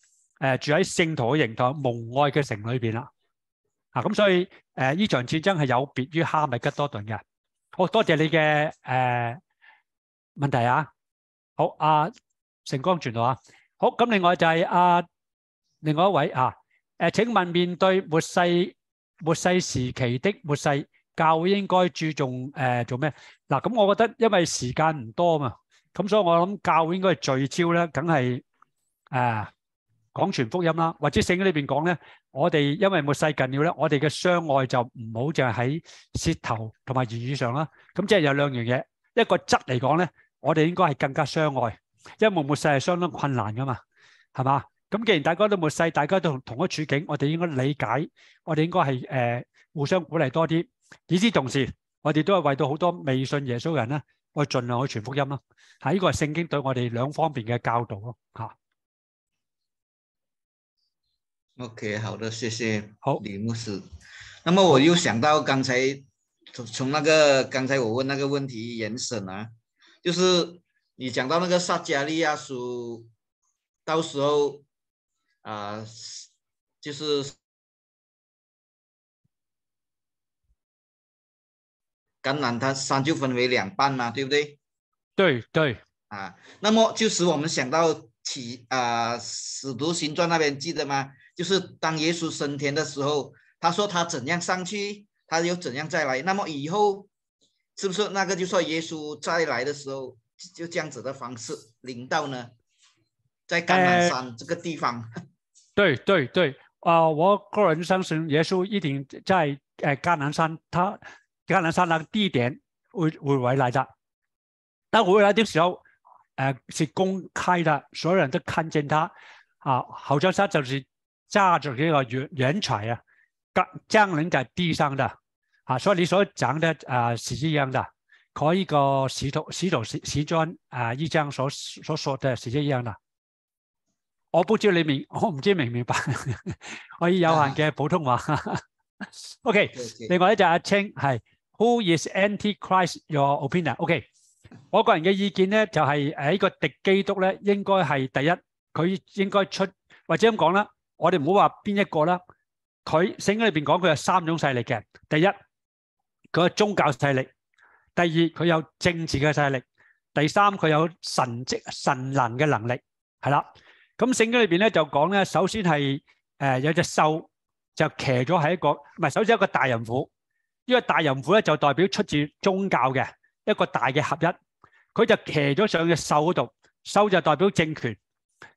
诶住喺圣徒嘅营同蒙爱嘅城里边啦。啊，咁所以诶呢场战争系有别于哈密吉多顿嘅。好多谢你嘅诶问题啊。好，阿成光全啊。好，咁另外就系阿另外一位啊。诶，请问面对末世末世时期的末世。教会应该注重诶做咩？嗱咁，我觉得因为时间唔多嘛，咁所以我谂教会应该系聚焦咧，梗系诶讲全福音啦，或者圣经里边讲咧，我哋因为末世近了咧，我哋嘅相爱就唔好就系喺舌头同埋言语上啦。咁即系有两样嘢，一个质嚟讲咧，我哋应该系更加相爱，因为末末世系相当困难噶嘛，系嘛？咁既然大家都末世，大家都同同一处境，我哋应该理解，我哋应该系诶互相鼓励多啲。与此同时，我哋都系为到好多未信耶稣嘅人咧，我尽量去传福音啦。系呢个系圣经对我哋两方面嘅教导咯。吓，OK，好的，谢谢，好，李牧师。那么我又想到刚才从从那个刚才我问那个问题延伸啊，就是你讲到那个撒加利亚书，到时候啊，就是。橄榄山就分为两半嘛，对不对？对对啊，那么就是我们想到起啊，使徒行传那边记得吗？就是当耶稣升天的时候，他说他怎样上去，他又怎样再来。那么以后是不是那个就说耶稣再来的时候，就这样子的方式领到呢？在橄榄山这个地方。对对对啊，我个人相信耶稣一定在呃橄榄山他。橄榄山那个地点会会回来的，但回来的时候诶是公开的，所有人都看见他啊，好像他就是揸着这个原原材啊，降降临在地上的啊，所以你所讲的啊是一样的，佢呢个石头石头石石砖啊，一张所所说的是一样的，我不知你明我唔知明唔明白，可以有限嘅普通话。OK，另外一只阿青系。Who is Antichrist? Your opinion? OK，我个人嘅意见咧就系诶呢个敌基督咧应该系第一，佢应该出或者咁讲啦。我哋唔好话边一个啦。佢圣经里边讲佢有三种势力嘅。第一，佢有宗教势力；第二，佢有政治嘅势力；第三，佢有神迹神能嘅能力。系啦，咁圣经里边咧就讲咧，首先系诶有只兽就骑咗喺一个唔系，首先一个大人妇。因为大淫妇咧就代表出自宗教嘅一个大嘅合一，佢就骑咗上嘅兽嗰度，兽就代表政权，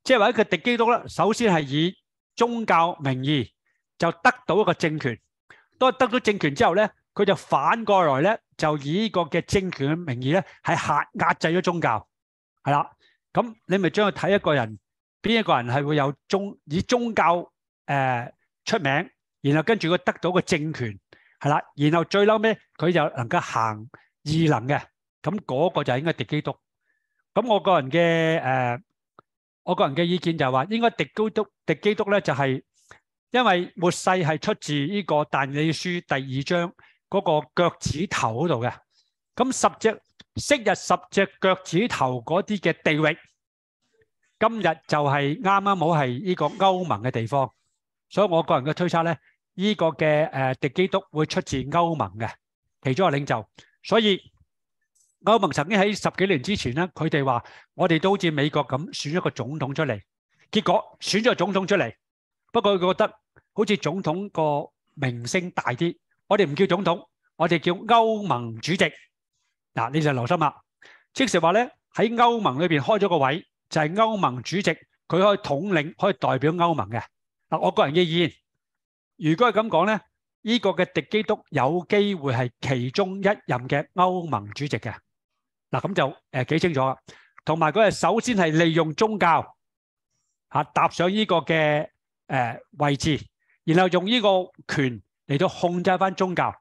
即系话一个敌基督咧，首先系以宗教名义就得到一个政权，当得到政权之后咧，佢就反过来咧就以呢个嘅政权嘅名义咧系辖压制咗宗教，系啦。咁你咪将佢睇一个人，边一个人系会有宗以宗教诶出名，然后跟住佢得到个政权。系啦，然后最嬲尾佢就能够行异能嘅，咁嗰个就应该敌基督。咁我个人嘅诶，我个人嘅意见就系话，应该敌基督敌基督咧就系，因为末世系出自呢个但理书第二章嗰个脚趾头嗰度嘅。咁十只昔日十只脚趾头嗰啲嘅地域，今日就系啱啱好系呢个欧盟嘅地方，所以我个人嘅推测咧。呢個嘅诶迪基督會出自歐盟嘅其中一個領袖，所以歐盟曾經喺十幾年之前咧，佢哋話我哋都好似美國咁選一個總統出嚟，結果選咗個總統出嚟，不過佢覺得好似總統個名聲大啲，我哋唔叫總統，我哋叫歐盟主席。嗱，呢就留心啦。即時話咧，喺歐盟裏边開咗個位，就係歐盟主席，佢可以統領，可以代表歐盟嘅。嗱，我個人嘅意見。如果系咁讲咧，呢个嘅敵基督有机会系其中一任嘅欧盟主席嘅，嗱咁就诶几清楚啦。同埋佢系首先系利用宗教吓搭上呢个嘅诶位置，然后用呢个权嚟到控制翻宗教。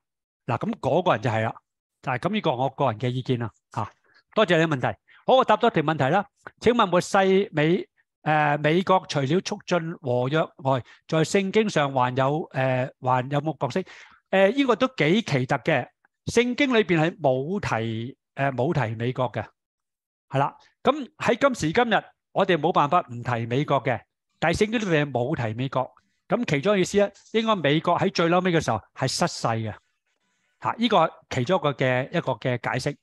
嗱咁嗰个人就系啦，就系咁呢个我个人嘅意见啦。吓，多谢你问题。好，我答多條条问题啦。请问末世美誒美國除了促進和約外，在聖經上還有誒還有冇角色，誒呢個都幾奇特嘅。聖經裏邊係冇提誒冇提美國嘅，係啦。咁喺今時今日，我哋冇辦法唔提美國嘅，但係聖經裏邊冇提美國。咁其中意思咧，應該美國喺最嬲尾嘅時候係失勢嘅，嚇呢個其中一個嘅一個嘅解釋。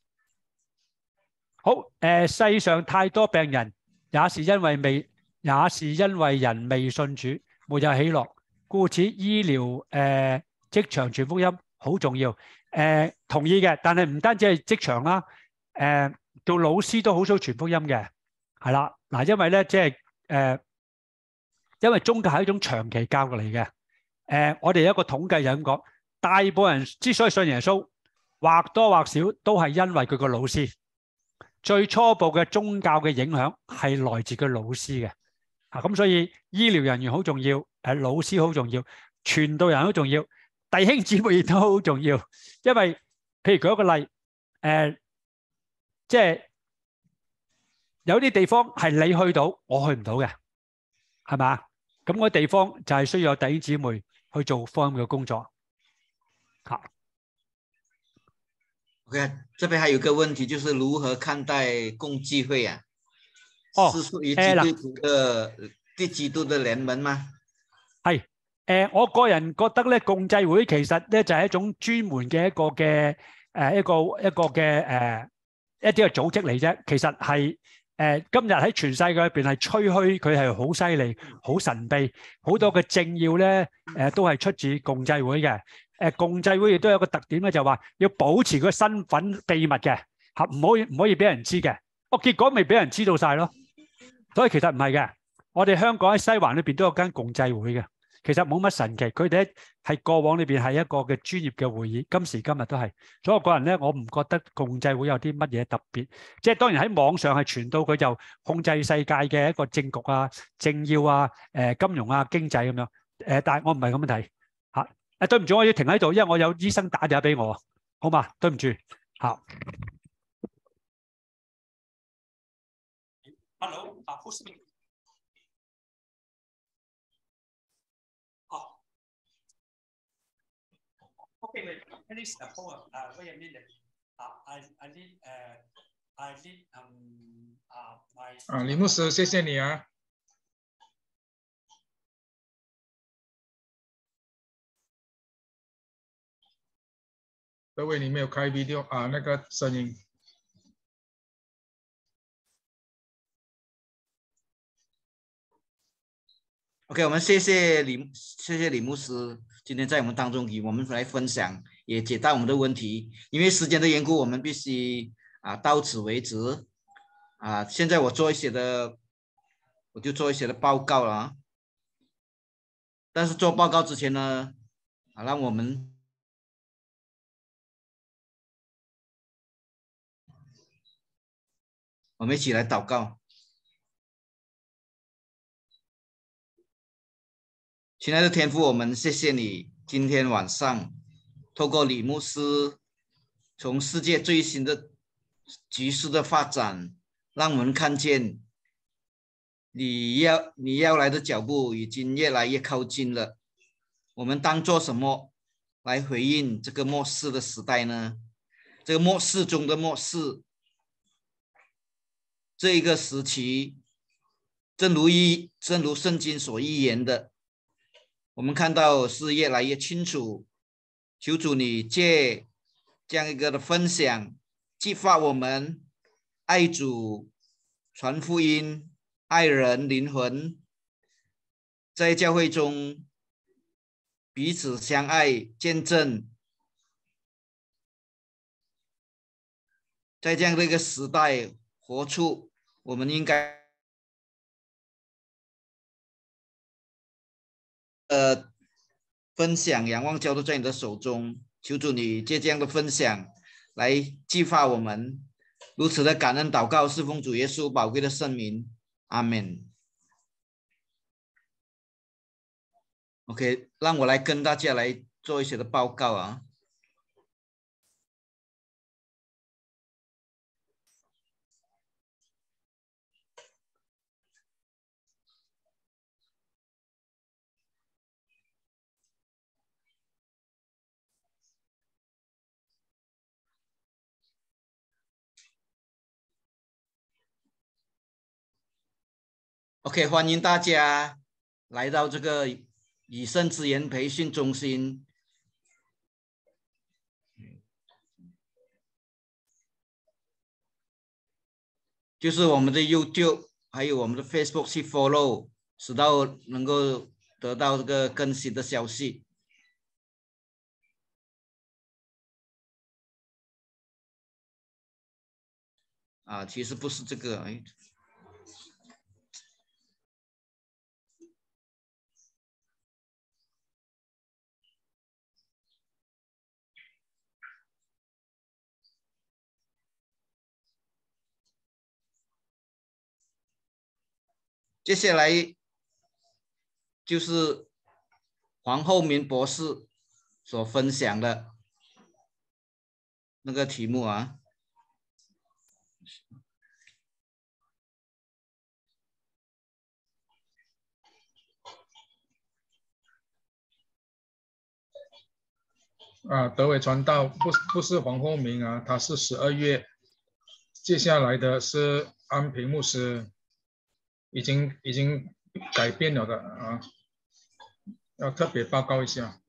好誒，世上太多病人，也是因為未。也是因為人未信主，沒有喜樂，故此醫療誒職場傳福音好重要。誒同意嘅，但係唔單止係職場啦，誒做老師都好想傳福音嘅，係啦嗱，因為咧即係誒，因为宗教係一種長期教育嚟嘅。誒，我哋一個統計就咁講，大部分人之所以信耶穌，或多或少都係因為佢個老師最初步嘅宗教嘅影響係來自佢老師嘅。啊咁所以醫療人員好重要，誒老師好重要，傳道人好重要，弟兄姊妹都好重要，因為譬如舉一個例，誒即係有啲地方係你去到我去唔到嘅，係嘛？咁嗰啲地方就係需要弟兄姊妹去做方音嘅工作。好，OK，側邊還有個問題，就是如何看待共济會啊？哦，诶嗱，第第几度的联盟吗？系，诶我个人觉得咧，共济会其实咧就系一种专门嘅一个嘅，诶一个一个嘅，诶一啲嘅组织嚟啫。其实系，诶今日喺全世界入边系吹嘘佢系好犀利、好神秘，好多嘅政要咧，诶都系出自共济会嘅。诶共济会亦都有个特点咧，就话要保持佢身份秘密嘅，吓唔可以唔可以俾人知嘅。我结果未俾人知道晒咯。所以其實唔係嘅，我哋香港喺西環裏边都有間共濟會嘅，其實冇乜神奇。佢哋係過往裏边係一個嘅專業嘅會議，今時今日都係。所以我個人咧，我唔覺得共濟會有啲乜嘢特別。即系當然喺網上係傳到佢就控制世界嘅一個政局啊、政要啊、誒金融啊、經濟咁樣。誒，但系我唔係咁樣睇嚇。誒對唔住，我要停喺度，因為我有醫生打電話俾我，好嘛？對唔住，吓。Hello 啊，护士。好。OK，p l e a s e u t 啊，I I need uh I need um 啊，My 啊，李牧师，谢谢你啊。各位，你没有开 video 啊，那个声音。OK，我们谢谢李谢谢李牧师今天在我们当中与我们来分享，也解答我们的问题。因为时间的缘故，我们必须啊到此为止。啊，现在我做一些的，我就做一些的报告了。但是做报告之前呢，啊，让我们我们一起来祷告。亲爱的天父，我们谢谢你今天晚上透过李牧师，从世界最新的局势的发展，让我们看见你要你要来的脚步已经越来越靠近了。我们当做什么来回应这个末世的时代呢？这个末世中的末世，这一个时期，正如一正如圣经所预言的。我们看到是越来越清楚，求主你借这样一个的分享，激发我们爱主、传福音、爱人、灵魂，在教会中彼此相爱、见证，在这样的一个时代活出，我们应该。呃，分享仰望交落在你的手中。求主你借这样的分享来激发我们，如此的感恩祷告，侍奉主耶稣宝贵的圣名，阿门。OK，让我来跟大家来做一些的报告啊。OK，欢迎大家来到这个以身资源培训中心。就是我们的 YouTube，还有我们的 Facebook 去 follow，直到能够得到这个更新的消息。啊，其实不是这个，哎。接下来就是黄厚明博士所分享的那个题目啊。啊，德伟传道不不是黄厚明啊，他是十二月。接下来的是安平牧师。已经已经改变了的啊，要特别报告一下。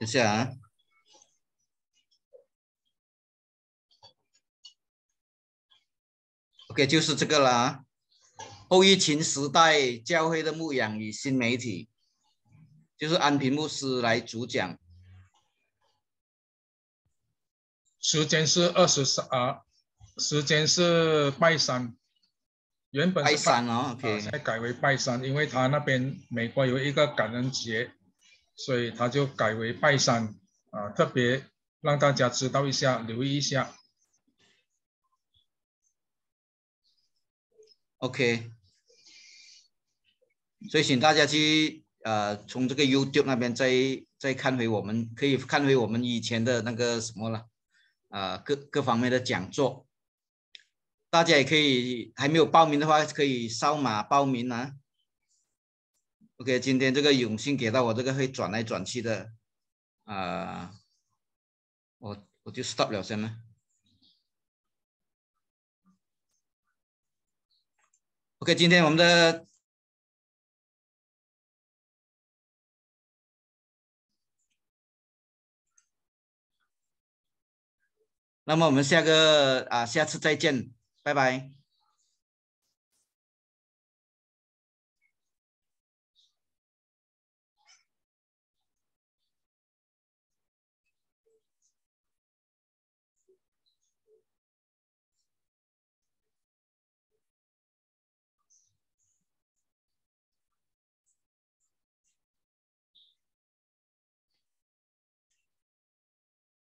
谢谢啊。OK，就是这个啦。后疫情时代教会的牧养与新媒体，就是安平牧师来主讲。时间是二十三啊，时间是拜山，原本拜山哦，OK，在改为拜山，因为他那边美国有一个感恩节，所以他就改为拜山啊，特别让大家知道一下，留意一下，OK，所以请大家去呃，从这个 YouTube 那边再再看回我们，可以看回我们以前的那个什么了。啊，各各方面的讲座，大家也可以还没有报名的话，可以扫码报名啊。OK，今天这个永信给到我这个会转来转去的，啊，我我就 stop 了先了。OK，今天我们的。那么我们下个啊，下次再见，拜拜。